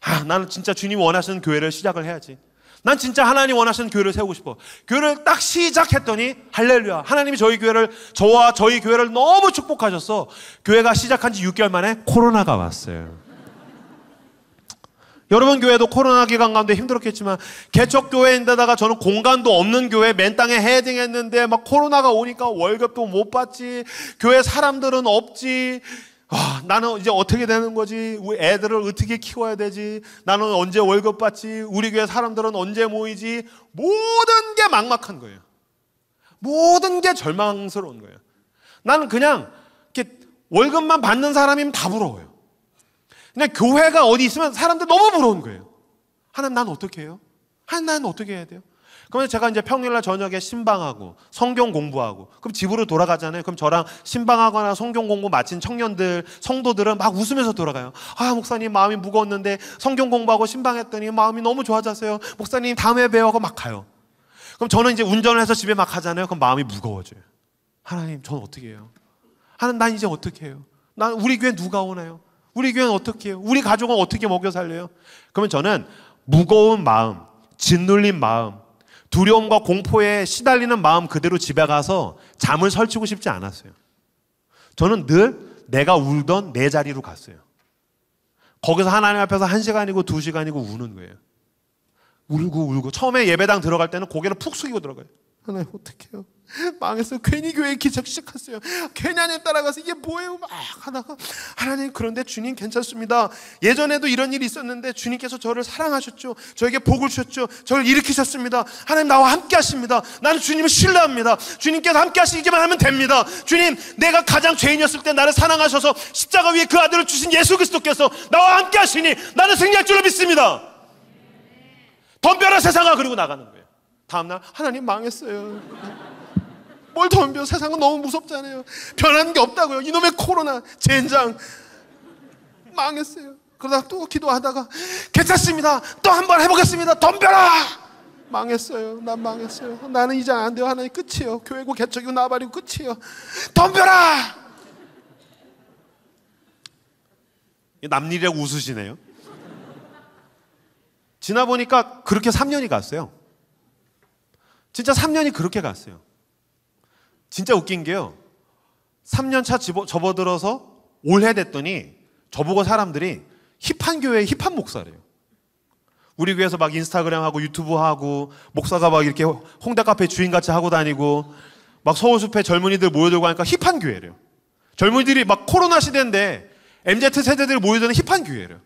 [SPEAKER 1] 아, 나는 진짜 주님이 원하시는 교회를 시작을 해야지. 난 진짜 하나님 원하시는 교회를 세우고 싶어. 교회를 딱 시작했더니 할렐루야. 하나님이 저희 교회를 저와 저희 교회를 너무 축복하셔서 교회가 시작한 지 6개월 만에 코로나가 왔어요. 여러분 교회도 코로나 기간 가운데 힘들었겠지만 개척 교회인데다가 저는 공간도 없는 교회 맨 땅에 헤딩했는데 막 코로나가 오니까 월급도 못 받지 교회 사람들은 없지 아, 나는 이제 어떻게 되는 거지? 우리 애들을 어떻게 키워야 되지? 나는 언제 월급 받지? 우리 교회 사람들은 언제 모이지? 모든 게 막막한 거예요. 모든 게 절망스러운 거예요. 나는 그냥 월급만 받는 사람이면 다 부러워요. 그냥 교회가 어디 있으면 사람들 너무 부러운 거예요. 하나님 난 어떻게 해요? 하나님 난 어떻게 해야 돼요? 그러면 제가 이제 평일날 저녁에 신방하고 성경 공부하고 그럼 집으로 돌아가잖아요. 그럼 저랑 신방하거나 성경 공부 마친 청년들 성도들은 막 웃으면서 돌아가요. 아 목사님 마음이 무거웠는데 성경 공부하고 신방했더니 마음이 너무 좋아졌어요. 목사님 다음에 배워고 막 가요. 그럼 저는 이제 운전을 해서 집에 막 가잖아요. 그럼 마음이 무거워져요. 하나님 저는 어떻게 해요? 하나님 난 이제 어떻게 해요? 난 우리 교회 누가 오나요? 우리 교회는 어떻게 해요? 우리 가족은 어떻게 먹여 살려요? 그러면 저는 무거운 마음, 짓눌린 마음, 두려움과 공포에 시달리는 마음 그대로 집에 가서 잠을 설치고 싶지 않았어요. 저는 늘 내가 울던 내 자리로 갔어요. 거기서 하나님 앞에서 한 시간이고 두 시간이고 우는 거예요. 울고 울고 처음에 예배당 들어갈 때는 고개를 푹 숙이고 들어가요. 하나님 어떡해요? 망해서 괜히 교회 기적 시작했어요. 괜히 하나님 따라가서 이게 뭐예요? 막 하다가 하나님 그런데 주님 괜찮습니다. 예전에도 이런 일이 있었는데 주님께서 저를 사랑하셨죠. 저에게 복을 주셨죠. 저를 일으키셨습니다. 하나님 나와 함께 하십니다. 나는 주님을 신뢰합니다. 주님께서 함께 하시기만 하면 됩니다. 주님 내가 가장 죄인이었을 때 나를 사랑하셔서 십자가 위에 그 아들을 주신 예수 그리스도께서 나와 함께 하시니 나는 승리할 줄로 믿습니다. 덤벼라 세상아 그리고 나가는 거예요. 다음날 하나님 망했어요. 뻘 덤벼. 세상은 너무 무섭잖아요. 변한 게 없다고요. 이놈의 코로나, 젠장. 망했어요. 그러다 또 기도하다가 괜찮습니다. 또 한 번 해보겠습니다. 덤벼라! 망했어요. 난 망했어요. 나는 이제 안 돼요. 하나님 끝이에요. 교회고 개척이고 나발이고 끝이에요. 덤벼라! 남일이라고 웃으시네요. 지나 보니까 그렇게 3년이 갔어요. 진짜 3년이 그렇게 갔어요. 진짜 웃긴 게요. 3년 차 접어들어서 올해 됐더니 저보고 사람들이 힙한 교회 힙한 목사래요. 우리 교회에서 막 인스타그램하고 유튜브하고 목사가 막 이렇게 홍대 카페 주인같이 하고 다니고 막 서울숲에 젊은이들 모여들고 하니까 힙한 교회래요. 젊은이들이 막 코로나 시대인데 MZ 세대들이 모여드는 힙한 교회래요.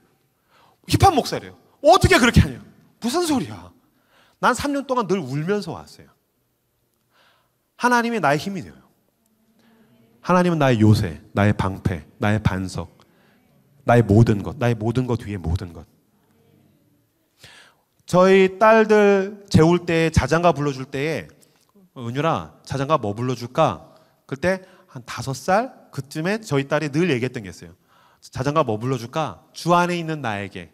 [SPEAKER 1] 힙한 목사래요. 어떻게 그렇게 하냐? 무슨 소리야? 난 3년 동안 늘 울면서 왔어요. 하나님이 나의 힘이 되어요. 하나님은 나의 요새, 나의 방패, 나의 반석, 나의 모든 것, 나의 모든 것 위에 모든 것. 저희 딸들 재울 때 자장가 불러줄 때에 어, 은유라 자장가 뭐 불러줄까? 그때 한 다섯 살 그쯤에 저희 딸이 늘 얘기했던 게 있어요. 자장가 뭐 불러줄까? 주 안에 있는 나에게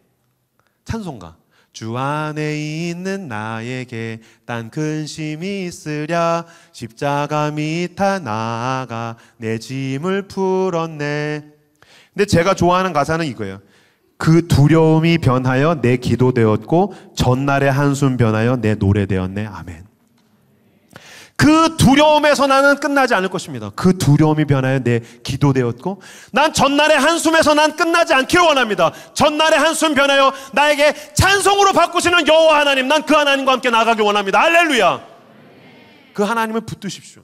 [SPEAKER 1] 찬송가. 주 안에 있는 나에게 딴 근심이 있으랴 십자가 밑에 나아가 내 짐을 풀었네 근데 제가 좋아하는 가사는 이거예요 그 두려움이 변하여 내 기도 되었고 전날의 한숨 변하여 내 노래 되었네 아멘 그 두려움에서 나는 끝나지 않을 것입니다. 그 두려움이 변하여 내 기도되었고, 난 전날의 한숨에서 난 끝나지 않기를 원합니다. 전날의 한숨 변하여 나에게 찬송으로 바꾸시는 여호와 하나님, 난 그 하나님과 함께 나가길 원합니다. 할렐루야. 그 하나님을 붙드십시오.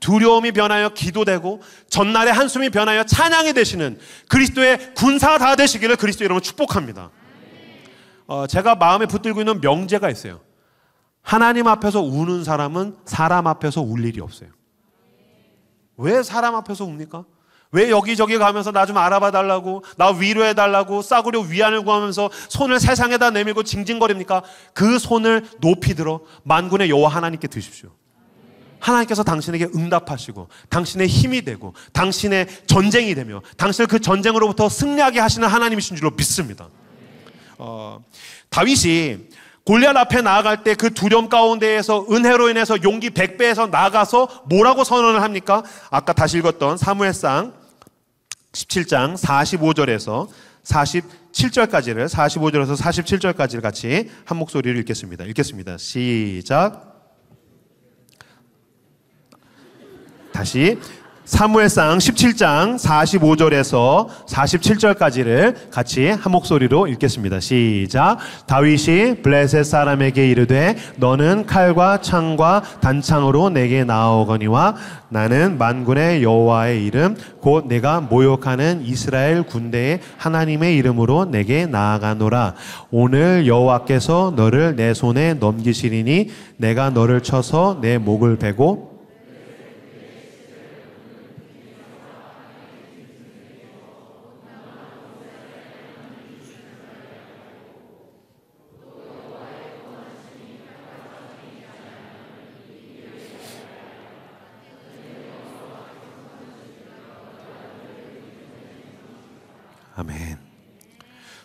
[SPEAKER 1] 두려움이 변하여 기도되고 전날의 한숨이 변하여 찬양이 되시는 그리스도의 군사 다 되시기를 그리스도 이름으로 축복합니다. 어, 제가 마음에 붙들고 있는 명제가 있어요. 하나님 앞에서 우는 사람은 사람 앞에서 울 일이 없어요. 왜 사람 앞에서 웁니까? 왜 여기저기 가면서 나 좀 알아봐 달라고, 나 위로해 달라고, 싸구려 위안을 구하면서 손을 세상에다 내밀고 징징거립니까? 그 손을 높이 들어 만군의 여호와 하나님께 드십시오. 하나님께서 당신에게 응답하시고 당신의 힘이 되고 당신의 전쟁이 되며 당신을 그 전쟁으로부터 승리하게 하시는 하나님이신 줄로 믿습니다. 어, 다윗이 골리앗 앞에 나아갈 때 그 두려움 가운데에서 은혜로 인해서 용기 100배에서 나가서 뭐라고 선언을 합니까? 아까 다시 읽었던 사무엘상 17장 45절에서 47절까지를 45절에서 47절까지를 같이 한 목소리로 읽겠습니다. 읽겠습니다. 시작. 다시 사무엘상 17장 45절에서 47절까지를 같이 한 목소리로 읽겠습니다. 시작. 다윗이 블레셋 사람에게 이르되 너는 칼과 창과 단창으로 내게 나오거니와 나는 만군의 여호와의 이름 곧 내가 모욕하는 이스라엘 군대의 하나님의 이름으로 내게 나아가노라. 오늘 여호와께서 너를 내 손에 넘기시리니 내가 너를 쳐서 내 목을 베고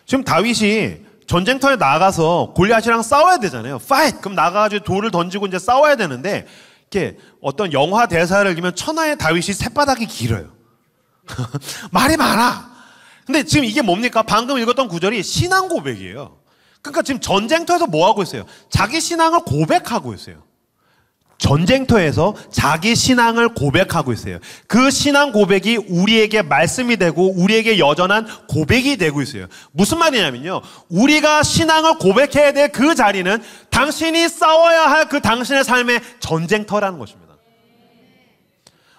[SPEAKER 1] 지금 다윗이 전쟁터에 나가서 골리앗이랑 싸워야 되잖아요. 파이트! 그럼 나가가지고 돌을 던지고 이제 싸워야 되는데, 이게 어떤 영화 대사를 읽으면 천하의 다윗이 새바닥이 길어요. 말이 많아! 근데 지금 이게 뭡니까? 방금 읽었던 구절이 신앙 고백이에요. 그러니까 지금 전쟁터에서 뭐 하고 있어요? 자기 신앙을 고백하고 있어요. 전쟁터에서 자기 신앙을 고백하고 있어요. 그 신앙 고백이 우리에게 말씀이 되고 우리에게 여전한 고백이 되고 있어요. 무슨 말이냐면요. 우리가 신앙을 고백해야 될 그 자리는 당신이 싸워야 할 그 당신의 삶의 전쟁터라는 것입니다.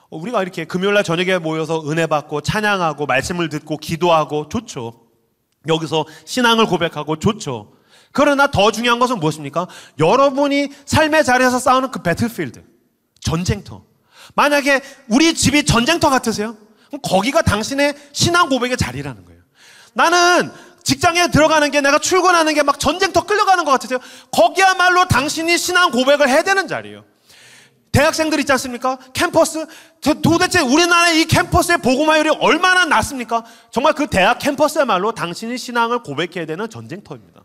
[SPEAKER 1] 어, 우리가 이렇게 금요일날 저녁에 모여서 은혜 받고 찬양하고 말씀을 듣고 기도하고 좋죠. 여기서 신앙을 고백하고 좋죠. 그러나 더 중요한 것은 무엇입니까? 여러분이 삶의 자리에서 싸우는 그 배틀필드, 전쟁터. 만약에 우리 집이 전쟁터 같으세요? 그럼 거기가 당신의 신앙 고백의 자리라는 거예요. 나는 직장에 들어가는 게 내가 출근하는 게 막 전쟁터 끌려가는 것 같으세요? 거기야말로 당신이 신앙 고백을 해야 되는 자리예요. 대학생들 있지 않습니까? 캠퍼스 도대체 우리나라의 이 캠퍼스의 보고마율이 얼마나 낮습니까? 정말 그 대학 캠퍼스야말로 당신이 신앙을 고백해야 되는 전쟁터입니다.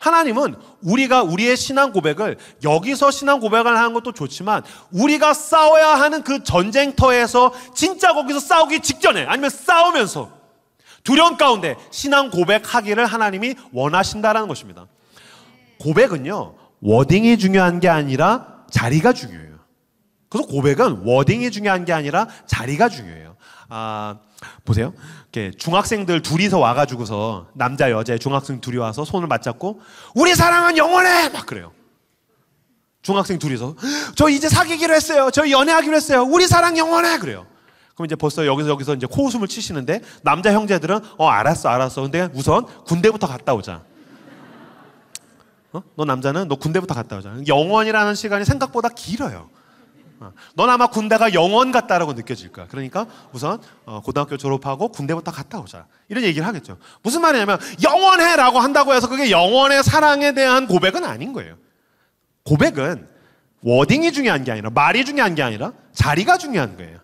[SPEAKER 1] 하나님은 우리가 우리의 신앙 고백을 여기서 신앙 고백을 하는 것도 좋지만 우리가 싸워야 하는 그 전쟁터에서 진짜 거기서 싸우기 직전에 아니면 싸우면서 두려움 가운데 신앙 고백하기를 하나님이 원하신다라는 것입니다. 고백은요, 워딩이 중요한 게 아니라 자리가 중요해요. 그래서 고백은 워딩이 중요한 게 아니라 자리가 중요해요. 아, 보세요. 이렇게 중학생들 둘이서 와가지고서 남자 여자 중학생 둘이 와서 손을 맞잡고 우리 사랑은 영원해 막 그래요. 중학생 둘이서 저 이제 사귀기로 했어요. 저 연애하기로 했어요. 우리 사랑 영원해 그래요. 그럼 이제 벌써 여기서 여기서 이제 코웃음을 치시는데 남자 형제들은 어 알았어 알았어. 근데 우선 군대부터 갔다 오자. 어? 너 남자는 너 군대부터 갔다 오자. 영원이라는 시간이 생각보다 길어요. 어. 넌 아마 군대가 영원 같다라고 느껴질 거야. 그러니까 우선 어, 고등학교 졸업하고 군대부터 갔다 오자. 이런 얘기를 하겠죠. 무슨 말이냐면 영원해라고 한다고 해서 그게 영원의 사랑에 대한 고백은 아닌 거예요. 고백은 워딩이 중요한 게 아니라 말이 중요한 게 아니라 자리가 중요한 거예요.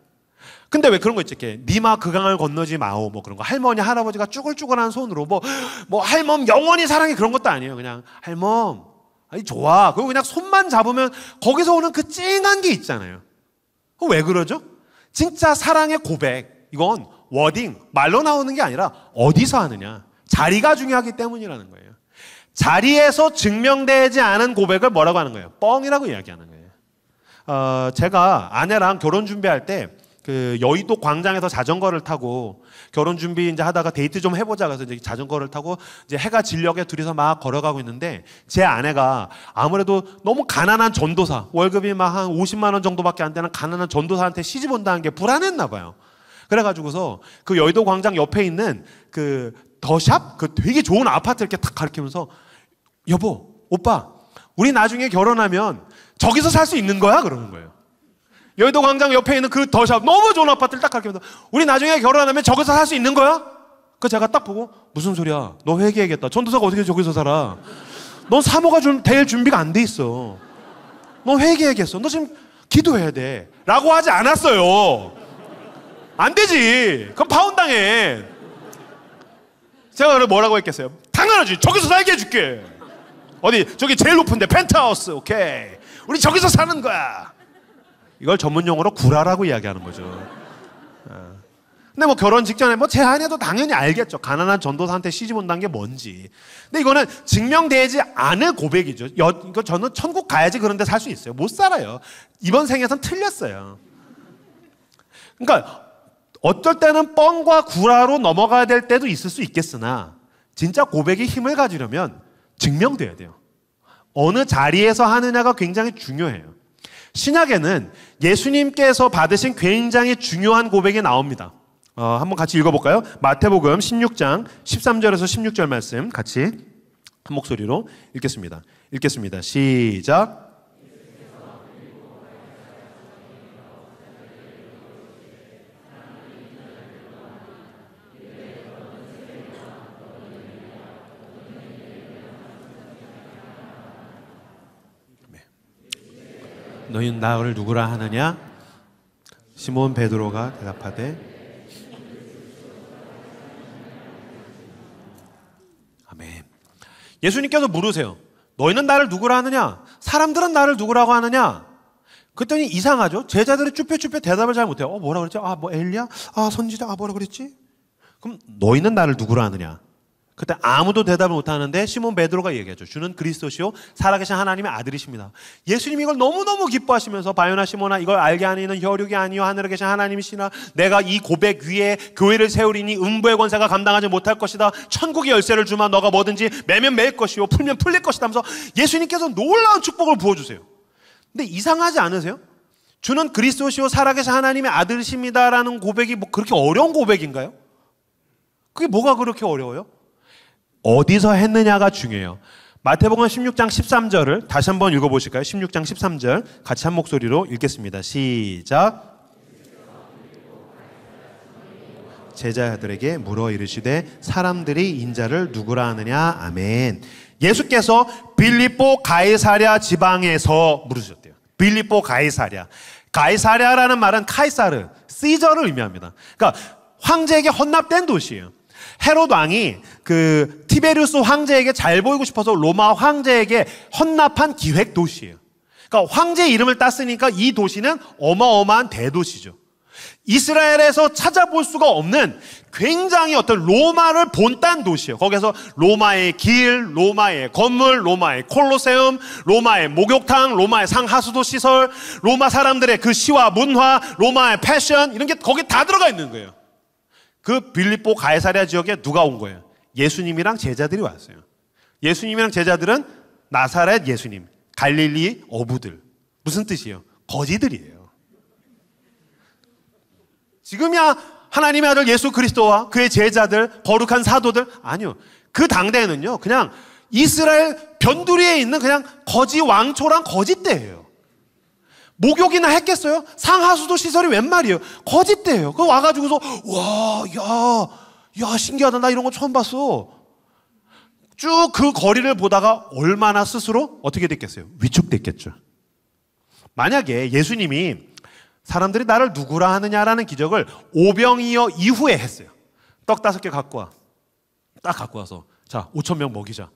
[SPEAKER 1] 근데 왜 그런 거 있지? 니마 그 강을 건너지 마오 뭐 그런 거 할머니 할아버지가 쭈글쭈글한 손으로 뭐뭐 뭐 할멈 영원히 사랑해 그런 것도 아니에요. 그냥 할멈 아니 좋아. 그리고 그냥 손만 잡으면 거기서 오는 그 찡한 게 있잖아요. 그럼 왜 그러죠? 진짜 사랑의 고백. 이건 워딩, 말로 나오는 게 아니라 어디서 하느냐. 자리가 중요하기 때문이라는 거예요. 자리에서 증명되지 않은 고백을 뭐라고 하는 거예요? 뻥이라고 이야기하는 거예요. 어, 제가 아내랑 결혼 준비할 때그 여의도 광장에서 자전거를 타고 결혼 준비 이제 하다가 데이트 좀 해보자 그래서 이제 자전거를 타고 이제 해가 질력에 둘이서 막 걸어가고 있는데 제 아내가 아무래도 너무 가난한 전도사 월급이 막 한 50만 원 정도밖에 안 되는 가난한 전도사한테 시집 온다는 게 불안했나 봐요. 그래가지고서 그 여의도 광장 옆에 있는 그 더샵 그 되게 좋은 아파트 이렇게 탁 가리키면서 여보 오빠 우리 나중에 결혼하면 저기서 살 수 있는 거야 그러는 거예요. 여의도 광장 옆에 있는 그 더샵 너무 좋은 아파트를 딱 가게 됩니다. 우리 나중에 결혼하면 저기서 살 수 있는 거야? 그 제가 딱 보고 무슨 소리야? 너 회개해야겠다. 전도사가 어떻게 저기서 살아? 넌 사모가 좀 될 준비가 안 돼 있어. 너 회개해야겠어. 너 지금 기도해야 돼. 라고 하지 않았어요. 안 되지. 그럼 파운당해 제가 그래 뭐라고 했겠어요? 당연하지. 저기서 살게 해줄게. 어디? 저기 제일 높은데 펜트하우스. 오케이. 우리 저기서 사는 거야. 이걸 전문 용어로 구라라고 이야기하는 거죠. 어. 근데 뭐 결혼 직전에 뭐제 아내도 당연히 알겠죠. 가난한 전도사한테 시집 온다는 게 뭔지. 근데 이거는 증명되지 않은 고백이죠. 여, 이거 저는 천국 가야지 그런데 살 수 있어요. 못 살아요. 이번 생에선 틀렸어요. 그러니까 어떨 때는 뻥과 구라로 넘어가야 될 때도 있을 수 있겠으나 진짜 고백이 힘을 가지려면 증명돼야 돼요. 어느 자리에서 하느냐가 굉장히 중요해요. 신약에는 예수님께서 받으신 굉장히 중요한 고백이 나옵니다. 어, 한번 같이 읽어볼까요? 마태복음 16장 13절에서 16절 말씀 같이 한 목소리로 읽겠습니다. 읽겠습니다. 시작. 너희 나를 누구라 하느냐? 시몬 베드로가 대답하되 아멘. 예수님께서 물으세요. 너희는 나를 누구라 하느냐? 사람들은 나를 누구라고 하느냐? 그랬더니 이상하죠. 제자들이 쭈뼛쭈뼛 대답을 잘 못해요. 어, 뭐라 그랬지? 아, 뭐 엘리야? 아, 선지자? 아, 뭐라 그랬지? 그럼 너희는 나를 누구라 하느냐? 그때 아무도 대답을 못 하는데 시몬 베드로가 얘기하죠. 주는 그리스도시요 살아계신 하나님의 아들이십니다. 예수님이 이걸 너무너무 기뻐하시면서 바요나 시몬아 이걸 알게 하니는 혈육이 아니요 하늘에 계신 하나님이시나 내가 이 고백 위에 교회를 세우리니 음부의 권세가 감당하지 못할 것이다. 천국의 열쇠를 주마 너가 뭐든지 매면 매일 것이요 풀면 풀릴 것이다 하면서 예수님께서 놀라운 축복을 부어 주세요. 근데 이상하지 않으세요? 주는 그리스도시요 살아계신 하나님의 아들이십니다라는 고백이 뭐 그렇게 어려운 고백인가요? 그게 뭐가 그렇게 어려워요? 어디서 했느냐가 중요해요. 마태복음 16장 13절을 다시 한번 읽어보실까요? 16장 13절 같이 한 목소리로 읽겠습니다. 시작. 제자들에게 물어 이르시되 사람들이 인자를 누구라 하느냐 아멘. 예수께서 빌립보 가이사랴 지방에서 물으셨대요. 빌립보 가이사랴. 가이사랴라는 말은 카이사르, 시저를 의미합니다. 그러니까 황제에게 헌납된 도시예요. 헤롯 왕이 그 티베리우스 황제에게 잘 보이고 싶어서 로마 황제에게 헌납한 기획 도시예요. 그러니까 황제 이름을 땄으니까 이 도시는 어마어마한 대도시죠. 이스라엘에서 찾아볼 수가 없는 굉장히 어떤 로마를 본딴 도시예요. 거기서 로마의 길, 로마의 건물, 로마의 콜로세움, 로마의 목욕탕, 로마의 상하수도 시설, 로마 사람들의 그 시와 문화, 로마의 패션 이런 게 거기 다 들어가 있는 거예요. 그 빌립보 가해사랴 지역에 누가 온 거예요? 예수님이랑 제자들이 왔어요. 예수님이랑 제자들은 나사렛 예수님, 갈릴리 어부들. 무슨 뜻이에요? 거지들이에요. 지금이야 하나님의 아들 예수 그리스도와 그의 제자들, 거룩한 사도들 아니요. 그 당대에는요. 그냥 이스라엘 변두리에 있는 그냥 거지 왕초랑 거지 때예요. 목욕이나 했겠어요? 상하수도 시설이 웬 말이에요? 거짓대예요. 그 와가지고서 와, 야, 야 신기하다. 나 이런 거 처음 봤어. 쭉 그 거리를 보다가 얼마나 스스로 어떻게 됐겠어요? 위축됐겠죠. 만약에 예수님이 사람들이 나를 누구라 하느냐라는 기적을 오병이어 이후에 했어요. 떡 다섯 개 갖고 와. 딱 갖고 와서 자, 5천 명 먹이자.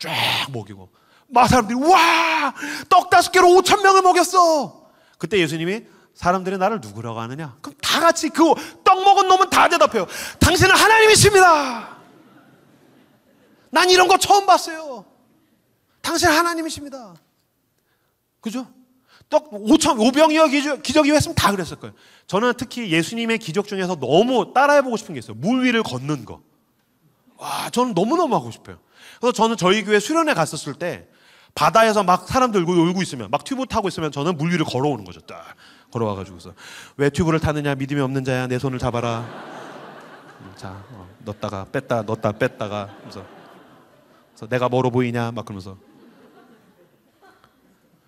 [SPEAKER 1] 쫙 먹이고 마 사람들이 와떡 다섯 개로 오천 명을 먹였어. 그때 예수님이 사람들이 나를 누구라고 하느냐? 그럼 다 같이 그 떡 먹은 놈은 다 대답해요. 당신은 하나님이십니다. 난 이런 거 처음 봤어요. 당신 하나님이십니다. 그죠? 떡 5천 5병이어 기적, 기적이 했으면 다 그랬을 거예요. 저는 특히 예수님의 기적 중에서 너무 따라해 보고 싶은 게 있어요. 물 위를 걷는 거. 와, 저는 너무너무 하고 싶어요. 그래서 저는 저희 교회 수련회 갔었을 때 바다에서 막 사람들 울고 있으면 막 튜브 타고 있으면 저는 물 위를 걸어오는 거죠. 딱 걸어와가지고서 왜 튜브를 타느냐 믿음이 없는 자야 내 손을 잡아라. 음, 자 어, 넣다가 뺐다 넣다 뺐다가 그래서, 그래서 내가 멀어 보이냐 막 그러면서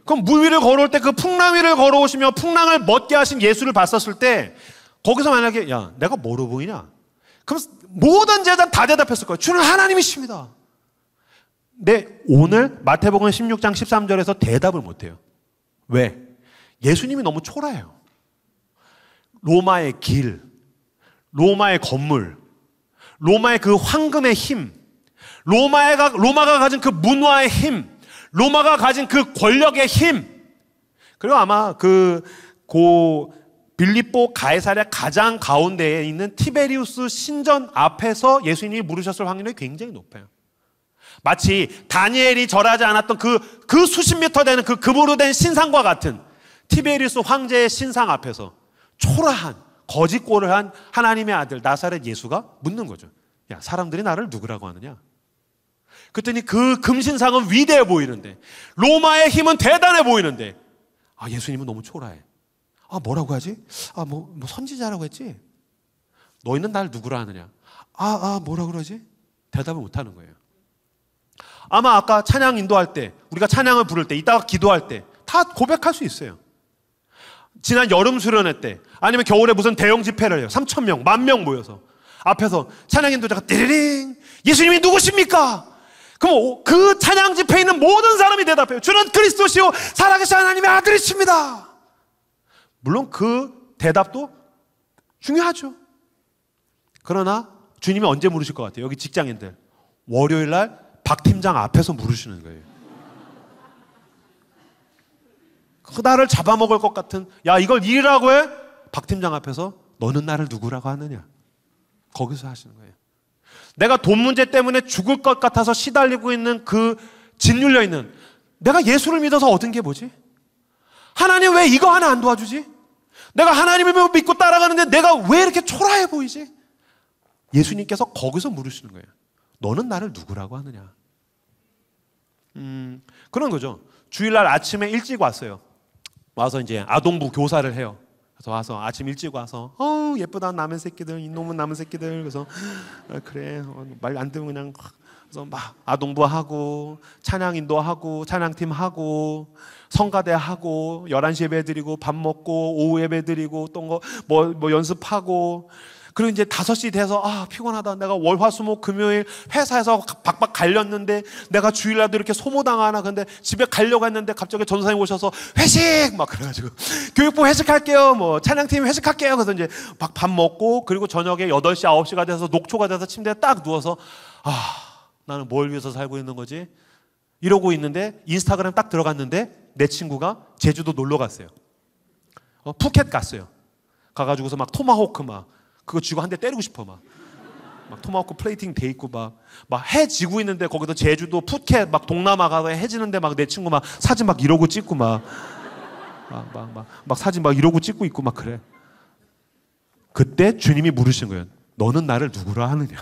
[SPEAKER 1] 그럼 물 위를 걸어올 때 그 풍랑 위를 걸어오시며 풍랑을 멋게 하신 예수를 봤었을 때 거기서 만약에 야 내가 멀어 보이냐 그럼 모든 제자 다 대답했을 거예요. 주는 하나님이십니다. 근데 오늘 마태복음 16장 13절에서 대답을 못해요. 왜? 예수님이 너무 초라해요. 로마의 길, 로마의 건물, 로마의 그 황금의 힘, 로마가, 로마가 가진 그 문화의 힘, 로마가 가진 그 권력의 힘, 그리고 아마 그 고 빌립보 가이사랴 가장 가운데에 있는 티베리우스 신전 앞에서 예수님이 물으셨을 확률이 굉장히 높아요. 마치 다니엘이 절하지 않았던 그, 그 수십 미터 되는 그금으로된 신상과 같은 티베리스 황제의 신상 앞에서 초라한 거짓고를한 하나님의 아들 나사렛 예수가 묻는 거죠. 야, 사람들이 나를 누구라고 하느냐? 그랬더니 그 금신상은 위대해 보이는데 로마의 힘은 대단해 보이는데 아, 예수님은 너무 초라해. 아, 뭐라고 하지? 아, 뭐, 뭐 선지자라고 했지? 너희는 날 누구라 하느냐? 아, 아, 뭐라 그러지? 대답을 못 하는 거예요. 아마 아까 찬양 인도할 때, 우리가 찬양을 부를 때, 이따가 기도할 때, 다 고백할 수 있어요. 지난 여름 수련회 때, 아니면 겨울에 무슨 대형 집회를 해요. 3천명, 만명 모여서. 앞에서 찬양 인도자가 띠리링! 예수님이 누구십니까? 그럼 그 찬양 집회에 있는 모든 사람이 대답해요. 주는 그리스도시요, 살아계신 하나님의 아들이십니다. 물론 그 대답도 중요하죠. 그러나 주님이 언제 물으실 것 같아요? 여기 직장인들. 월요일 날박 팀장 앞에서 물으시는 거예요. 그 나를 잡아먹을 것 같은 야 이걸 일이라고 해? 박 팀장 앞에서 너는 나를 누구라고 하느냐? 거기서 하시는 거예요. 내가 돈 문제 때문에 죽을 것 같아서 시달리고 있는 그 짓눌려 있는 내가 예수를 믿어서 얻은 게 뭐지? 하나님 왜 이거 하나 안 도와주지? 내가 하나님을 믿고 따라가는데 내가 왜 이렇게 초라해 보이지? 예수님께서 거기서 물으시는 거예요. 너는 나를 누구라고 하느냐? 음, 그런 거죠. 주일날 아침에 일찍 왔어요. 와서 이제 아동부 교사를 해요. 그래서 와서 아침 일찍 와서 어 예쁘다 남은 새끼들 이놈은 남은 새끼들 그래서 아, 그래 어, 말안 들으면 그냥 그래서 막 아동부 하고 찬양 인도하고 찬양팀 하고 성가대 하고 11시 예배 드리고 밥 먹고 오후 예배 드리고 또 뭐뭐 뭐 연습하고 그리고 이제 5시 돼서 아 피곤하다. 내가 월화수목 금요일 회사에서 박박 갈렸는데 내가 주일날도 이렇게 소모당하나. 근데 집에 가려고 했는데 갑자기 전사님 오셔서 회식 막 그래가지고 교육부 회식할게요. 뭐 찬양팀 회식할게요. 그래서 이제 막 밥 먹고 그리고 저녁에 8시 9시가 돼서 녹초가 돼서 침대에 딱 누워서 아 나는 뭘 위해서 살고 있는 거지? 이러고 있는데 인스타그램 딱 들어갔는데 내 친구가 제주도 놀러 갔어요. 어, 푸켓 갔어요. 가가지고서 막 토마호크 막 그거 쥐고 한대 때리고 싶어 막. 막 토마호크 플레이팅 돼 있고 막 막 해 지고 있는데 거기서 제주도 푸켓 막 동남아 가서 해 지는데 막 내 친구 막 사진 막 이러고 찍고 막 막 막막막 사진 막 이러고 찍고 있고 막 그래. 그때 주님이 물으신 거예요. 너는 나를 누구라 하느냐?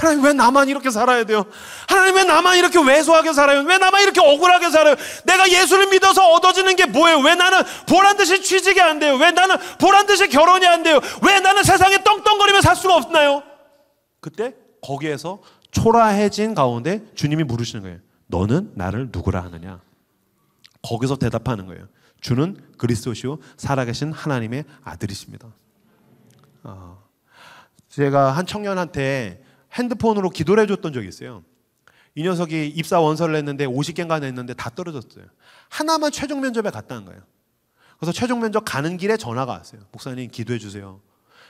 [SPEAKER 1] 하나님 왜 나만 이렇게 살아야 돼요? 하나님 왜 나만 이렇게 왜소하게 살아요? 왜 나만 이렇게 억울하게 살아요? 내가 예수를 믿어서 얻어지는 게 뭐예요? 왜 나는 보란 듯이 취직이 안 돼요? 왜 나는 보란 듯이 결혼이 안 돼요? 왜 나는 세상에 떵떵거리며 살 수가 없나요? 그때 거기에서 초라해진 가운데 주님이 물으시는 거예요. 너는 나를 누구라 하느냐? 거기서 대답하는 거예요. 주는 그리스도시요 살아계신 하나님의 아들이십니다. 어, 제가 한 청년한테 핸드폰으로 기도를 해줬던 적이 있어요. 이 녀석이 입사 원서를 냈는데 50개인가 냈는데 다 떨어졌어요. 하나만 최종 면접에 갔다는 거예요. 그래서 최종 면접 가는 길에 전화가 왔어요. 목사님 기도해 주세요.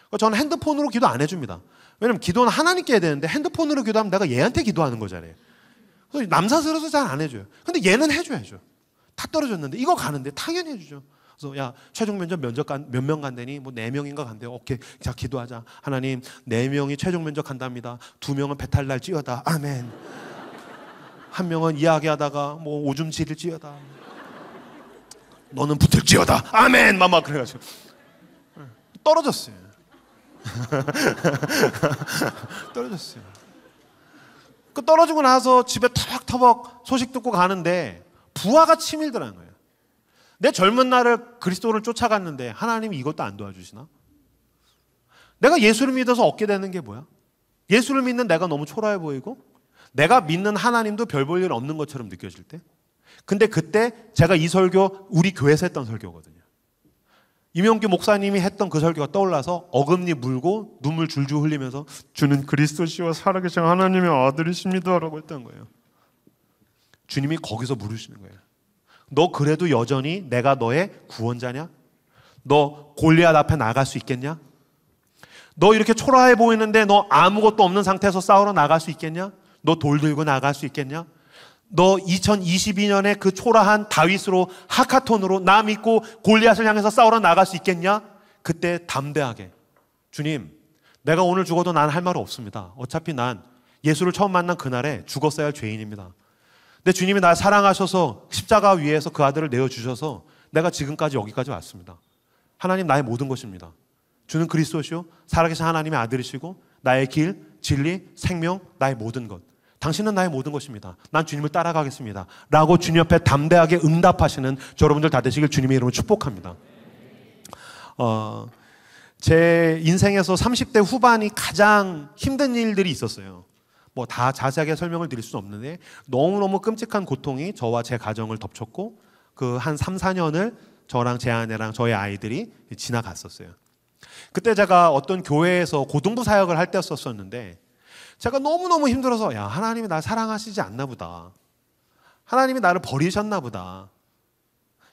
[SPEAKER 1] 그러니까 저는 핸드폰으로 기도 안 해줍니다. 왜냐면 기도는 하나님께 해야 되는데 핸드폰으로 기도하면 내가 얘한테 기도하는 거잖아요. 그래서 남사스러워서 잘 안 해줘요. 근데 얘는 해줘야죠. 다 떨어졌는데 이거 가는데 당연히 해주죠. 그래서 야 최종 면접 면접 몇 명 간대니 뭐 네 명인가 간대요. 오케이 자 기도하자. 하나님 네 명이 최종 면접 간답니다. 두 명은 배탈 날찌어다. 아멘. 한 명은 이야기하다가 뭐 오줌 지를찌어다. 너는 붙을찌어다 아멘. 마마 그래가지고 예. 떨어졌어요. 떨어졌어요. 그 떨어지고 나서 집에 터벅터벅 소식 듣고 가는데 부하가 치밀더라는 거예요. 내 젊은 날을 그리스도를 쫓아갔는데 하나님이 이것도 안 도와주시나? 내가 예수를 믿어서 얻게 되는 게 뭐야? 예수를 믿는 내가 너무 초라해 보이고 내가 믿는 하나님도 별 볼일 없는 것처럼 느껴질 때 근데 그때 제가 이 설교 우리 교회에서 했던 설교거든요. 임영규 목사님이 했던 그 설교가 떠올라서 어금니 물고 눈물 줄줄 흘리면서 주는 그리스도시와 살아계신 하나님의 아들이십니다라고 했던 거예요. 주님이 거기서 물으시는 거예요. 너 그래도 여전히 내가 너의 구원자냐? 너 골리앗 앞에 나갈 수 있겠냐? 너 이렇게 초라해 보이는데 너 아무것도 없는 상태에서 싸우러 나갈 수 있겠냐? 너 돌 들고 나갈 수 있겠냐? 너 2022년에 그 초라한 다윗으로 하카톤으로 나 믿고 골리앗을 향해서 싸우러 나갈 수 있겠냐? 그때 담대하게 주님 내가 오늘 죽어도 난 할 말 없습니다. 어차피 난 예수를 처음 만난 그날에 죽었어야 할 죄인입니다. 근 주님이 날 사랑하셔서 십자가 위에서 그 아들을 내어주셔서 내가 지금까지 여기까지 왔습니다. 하나님 나의 모든 것입니다. 주는 그리스도시요 살아계신 하나님의 아들이시고 나의 길, 진리, 생명, 나의 모든 것. 당신은 나의 모든 것입니다. 난 주님을 따라가겠습니다. 라고 주님 옆에 담대하게 응답하시는 여러분들 다 되시길 주님의 이름으로 축복합니다. 어, 제 인생에서 30대 후반이 가장 힘든 일들이 있었어요. 뭐다 자세하게 설명을 드릴 수는 없는데 너무너무 끔찍한 고통이 저와 제 가정을 덮쳤고 그 한 3, 4년을 저랑 제 아내랑 저의 아이들이 지나갔었어요. 그때 제가 어떤 교회에서 고등부 사역을 할 때였었는데 제가 너무너무 힘들어서 야, 하나님이 나 사랑하시지 않나 보다. 하나님이 나를 버리셨나 보다.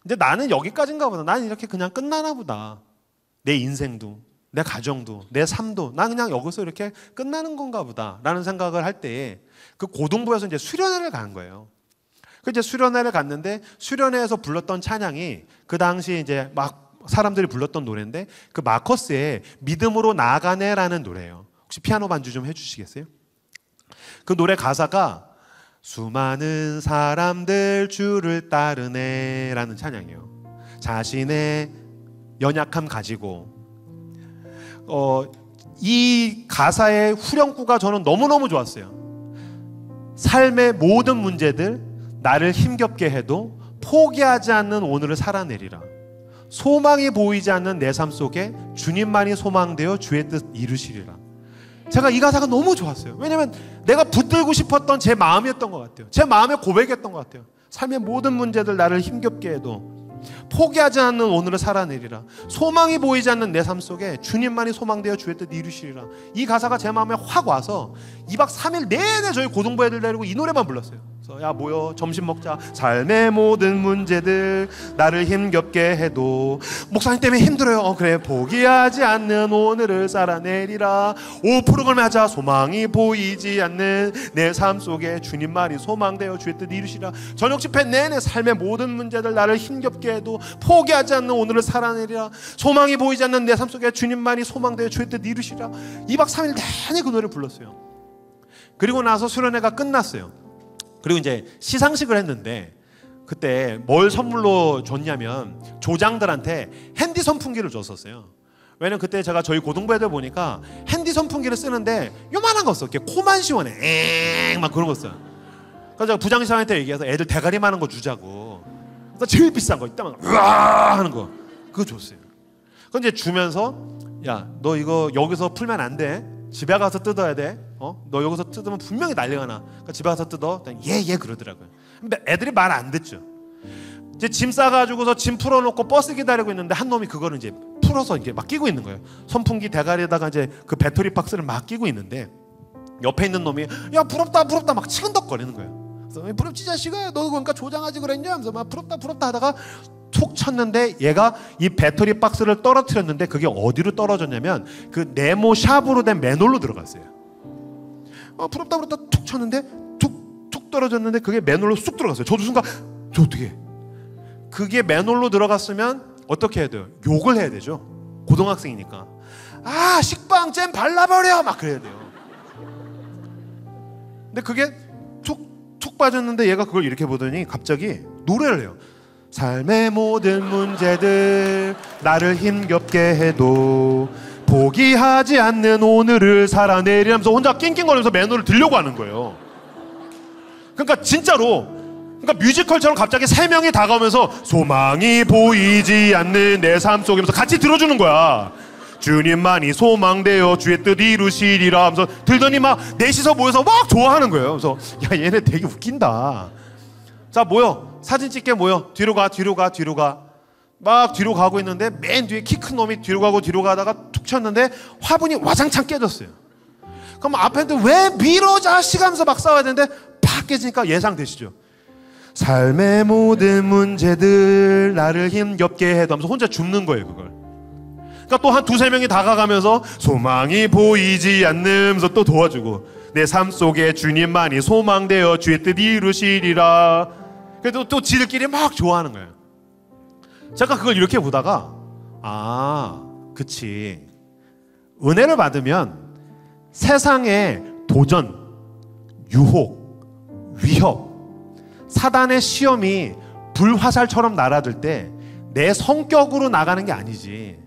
[SPEAKER 1] 이제 나는 여기까지인가 보다. 나는 이렇게 그냥 끝나나 보다. 내 인생도. 내 가정도, 내 삶도, 난 그냥 여기서 이렇게 끝나는 건가 보다라는 생각을 할 때에 그 고등부에서 이제 수련회를 간 거예요. 그 이제 수련회를 갔는데 수련회에서 불렀던 찬양이 그 당시 이제 막 사람들이 불렀던 노래인데 그 마커스의 믿음으로 나아가네라는 노래예요. 혹시 피아노 반주 좀 해주시겠어요? 그 노래 가사가 수많은 사람들 주를 따르네라는 찬양이에요. 자신의 연약함 가지고 어, 이 가사의 후렴구가 저는 너무너무 좋았어요. 삶의 모든 문제들 나를 힘겹게 해도 포기하지 않는 오늘을 살아내리라. 소망이 보이지 않는 내 삶 속에 주님만이 소망되어 주의 뜻 이루시리라. 제가 이 가사가 너무 좋았어요. 왜냐면 내가 붙들고 싶었던 제 마음이었던 것 같아요. 제 마음의 고백이었던 것 같아요. 삶의 모든 문제들 나를 힘겹게 해도 포기하지 않는 오늘을 살아내리라. 소망이 보이지 않는 내 삶 속에 주님만이 소망되어 주의 뜻 이루시리라. 이 가사가 제 마음에 확 와서 2박 3일 내내 저희 고등부 애들 데리고 이 노래만 불렀어요. 야 모여 점심 먹자 삶의 모든 문제들 나를 힘겹게 해도 목사님 때문에 힘들어요 어 그래 포기하지 않는 오늘을 살아내리라 오프로자 소망이 보이지 않는 내 삶 속에 주님 말이 소망되어 주의 뜻 이루시라 저녁 집회 내내 삶의 모든 문제들 나를 힘겹게 해도 포기하지 않는 오늘을 살아내리라 소망이 보이지 않는 내 삶 속에 주님 말이 소망되어 주의 뜻 이루시라 2박 3일 내내 그 노래를 불렀어요 그리고 나서 수련회가 끝났어요 그리고 이제 시상식을 했는데 그때 뭘 선물로 줬냐면 조장들한테 핸디 선풍기를 줬었어요. 왜냐면 그때 제가 저희 고등부 애들 보니까 핸디 선풍기를 쓰는데 요만한 거 써. 이 코만 시원해. 엥 막 그런 거 써. 그래서 제가 부장님한테 얘기해서 애들 대가리 만한거 주자고. 그래서 제일 비싼 거있다만 으아 하는 거. 그거 줬어요. 그 이제 주면서 야, 너 이거 여기서 풀면 안 돼. 집에 가서 뜯어야 돼. 어? 너 여기서 뜯으면 분명히 난리가 나. 그러니까 집에 가서 뜯어. 예예 예, 그러더라고요. 근데 애들이 말 안 듣죠. 이제 짐 싸가지고서 짐 풀어놓고 버스 기다리고 있는데 한 놈이 그거를 이제 풀어서 이게 막 끼고 있는 거예요. 선풍기 대가리에다가 이제 그 배터리 박스를 막 끼고 있는데 옆에 있는 놈이 야 부럽다 부럽다 막 치근덕거리는 거예요. 그래서 부럽지 자식아 너 그러니까 조장하지 그랬냐 하면서 막 부럽다 부럽다 하다가 툭 쳤는데 얘가 이 배터리 박스를 떨어뜨렸는데 그게 어디로 떨어졌냐면 그 네모 샵으로 된 맨홀로 들어갔어요. 어, 부럽다 부럽다 툭 쳤는데 툭, 툭 떨어졌는데 그게 맨홀로 쑥 들어갔어요. 저도 순간 저 어떻게 그게 맨홀로 들어갔으면 어떻게 해야 돼요? 욕을 해야 되죠. 고등학생이니까. 아 식빵 잼 발라버려 막 그래야 돼요. 근데 그게 툭, 툭 빠졌는데 얘가 그걸 이렇게 보더니 갑자기 노래를 해요. 삶의 모든 문제들 나를 힘겹게 해도 포기하지 않는 오늘을 살아내리면서 혼자 낑낑거리면서 매너를 들려고 하는 거예요. 그러니까 진짜로 그러니까 뮤지컬처럼 갑자기 세 명이 다가오면서 소망이 보이지 않는 내 삶속에서 같이 들어주는 거야. 주님만이 소망되어 주의 뜻 이루시리라 하면서 들더니 막 넷이서 모여서 막 좋아하는 거예요. 그래서 야 얘네 되게 웃긴다. 자 모여 사진 찍게 모여 뒤로 가 뒤로 가 뒤로 가막 뒤로 가고 있는데 맨 뒤에 키 큰 놈이 뒤로 가고 뒤로 가다가 쳤는데 화분이 와장창 깨졌어요. 그럼 앞에 왜 밀어 자식 하면서 막 싸워야 되는데 팍 깨지니까 예상되시죠? 삶의 모든 문제들 나를 힘겹게 해도 면서 혼자 죽는 거예요, 그걸. 그러니까 또 한 두세 명이 다가가면서 소망이 보이지 않으면서 또 도와주고 내 삶 속에 주님만이 소망되어 주의 뜻 이루시리라. 그래도 또 지들끼리 막 좋아하는 거예요. 잠깐 그걸 이렇게 보다가 아, 그치. 은혜를 받으면 세상의 도전, 유혹, 위협, 사단의 시험이 불화살처럼 날아들 때 내 성격으로 나가는 게 아니지.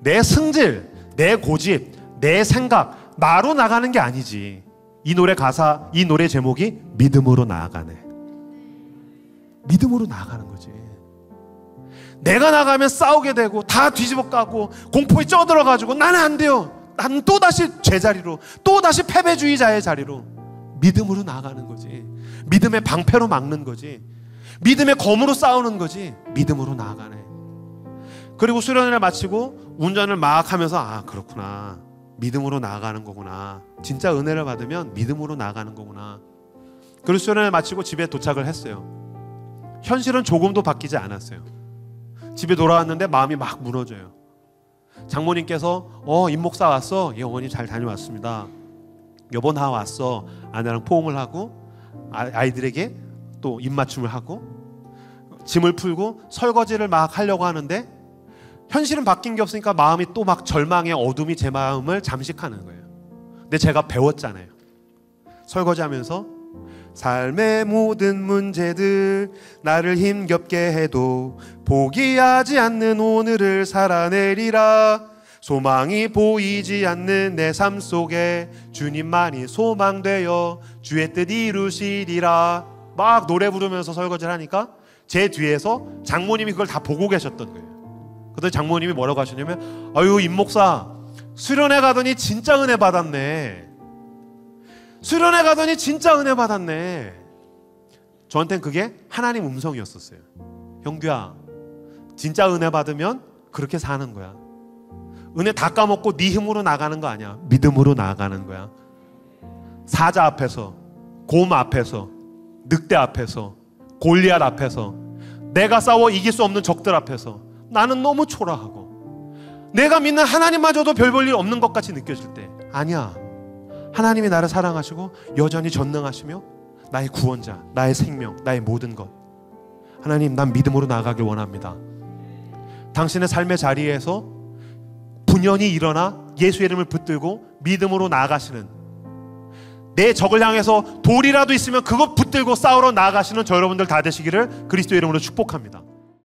[SPEAKER 1] 내 승질, 내 고집, 내 생각, 나로 나가는 게 아니지. 이 노래 가사, 이 노래 제목이 믿음으로 나아가네. 믿음으로 나아가는 거지. 내가 나가면 싸우게 되고 다 뒤집어 까고 공포에 쪄들어 가지고 나는 안 돼요. 나는 또 다시 제자리로 또 다시 패배주의자의 자리로 믿음으로 나가는 거지. 믿음의 방패로 막는 거지. 믿음의 검으로 싸우는 거지. 믿음으로 나아가네. 그리고 수련회를 마치고 운전을 막 하면서 아 그렇구나. 믿음으로 나아가는 거구나. 진짜 은혜를 받으면 믿음으로 나아가는 거구나. 그리고 수련을 마치고 집에 도착을 했어요. 현실은 조금도 바뀌지 않았어요. 집에 돌아왔는데 마음이 막 무너져요. 장모님께서 어, 임목사 왔어? 예, 어머니 잘 다녀왔습니다. 여보 나 왔어. 아내랑 포옹을 하고 아, 아이들에게 또 입맞춤을 하고 짐을 풀고 설거지를 막 하려고 하는데 현실은 바뀐 게 없으니까 마음이 또 막 절망의 어둠이 제 마음을 잠식하는 거예요. 근데 제가 배웠잖아요. 설거지하면서 삶의 모든 문제들 나를 힘겹게 해도 포기하지 않는 오늘을 살아내리라 소망이 보이지 않는 내 삶 속에 주님만이 소망되어 주의 뜻 이루시리라 막 노래 부르면서 설거지를 하니까 제 뒤에서 장모님이 그걸 다 보고 계셨던 거예요 그때 장모님이 뭐라고 하셨냐면 아유 임목사 수련회 가더니 진짜 은혜 받았네 수련회 가더니 진짜 은혜 받았네. 저한텐 그게 하나님 음성이었었어요. 형규야, 진짜 은혜 받으면 그렇게 사는 거야. 은혜 다 까먹고 네 힘으로 나가는 거 아니야. 믿음으로 나가는 거야. 사자 앞에서, 곰 앞에서, 늑대 앞에서, 골리앗 앞에서, 내가 싸워 이길 수 없는 적들 앞에서 나는 너무 초라하고 내가 믿는 하나님마저도 별 볼일 없는 것 같이 느껴질 때 아니야. 하나님이 나를 사랑하시고 여전히 전능하시며 나의 구원자, 나의 생명, 나의 모든 것. 하나님, 난 믿음으로 나아가길 원합니다. 당신의 삶의 자리에서 분연히 일어나 예수 이름을 붙들고 믿음으로 나아가시는 내 적을 향해서 돌이라도 있으면 그것 붙들고 싸우러 나아가시는 저 여러분들 다 되시기를 그리스도 이름으로 축복합니다.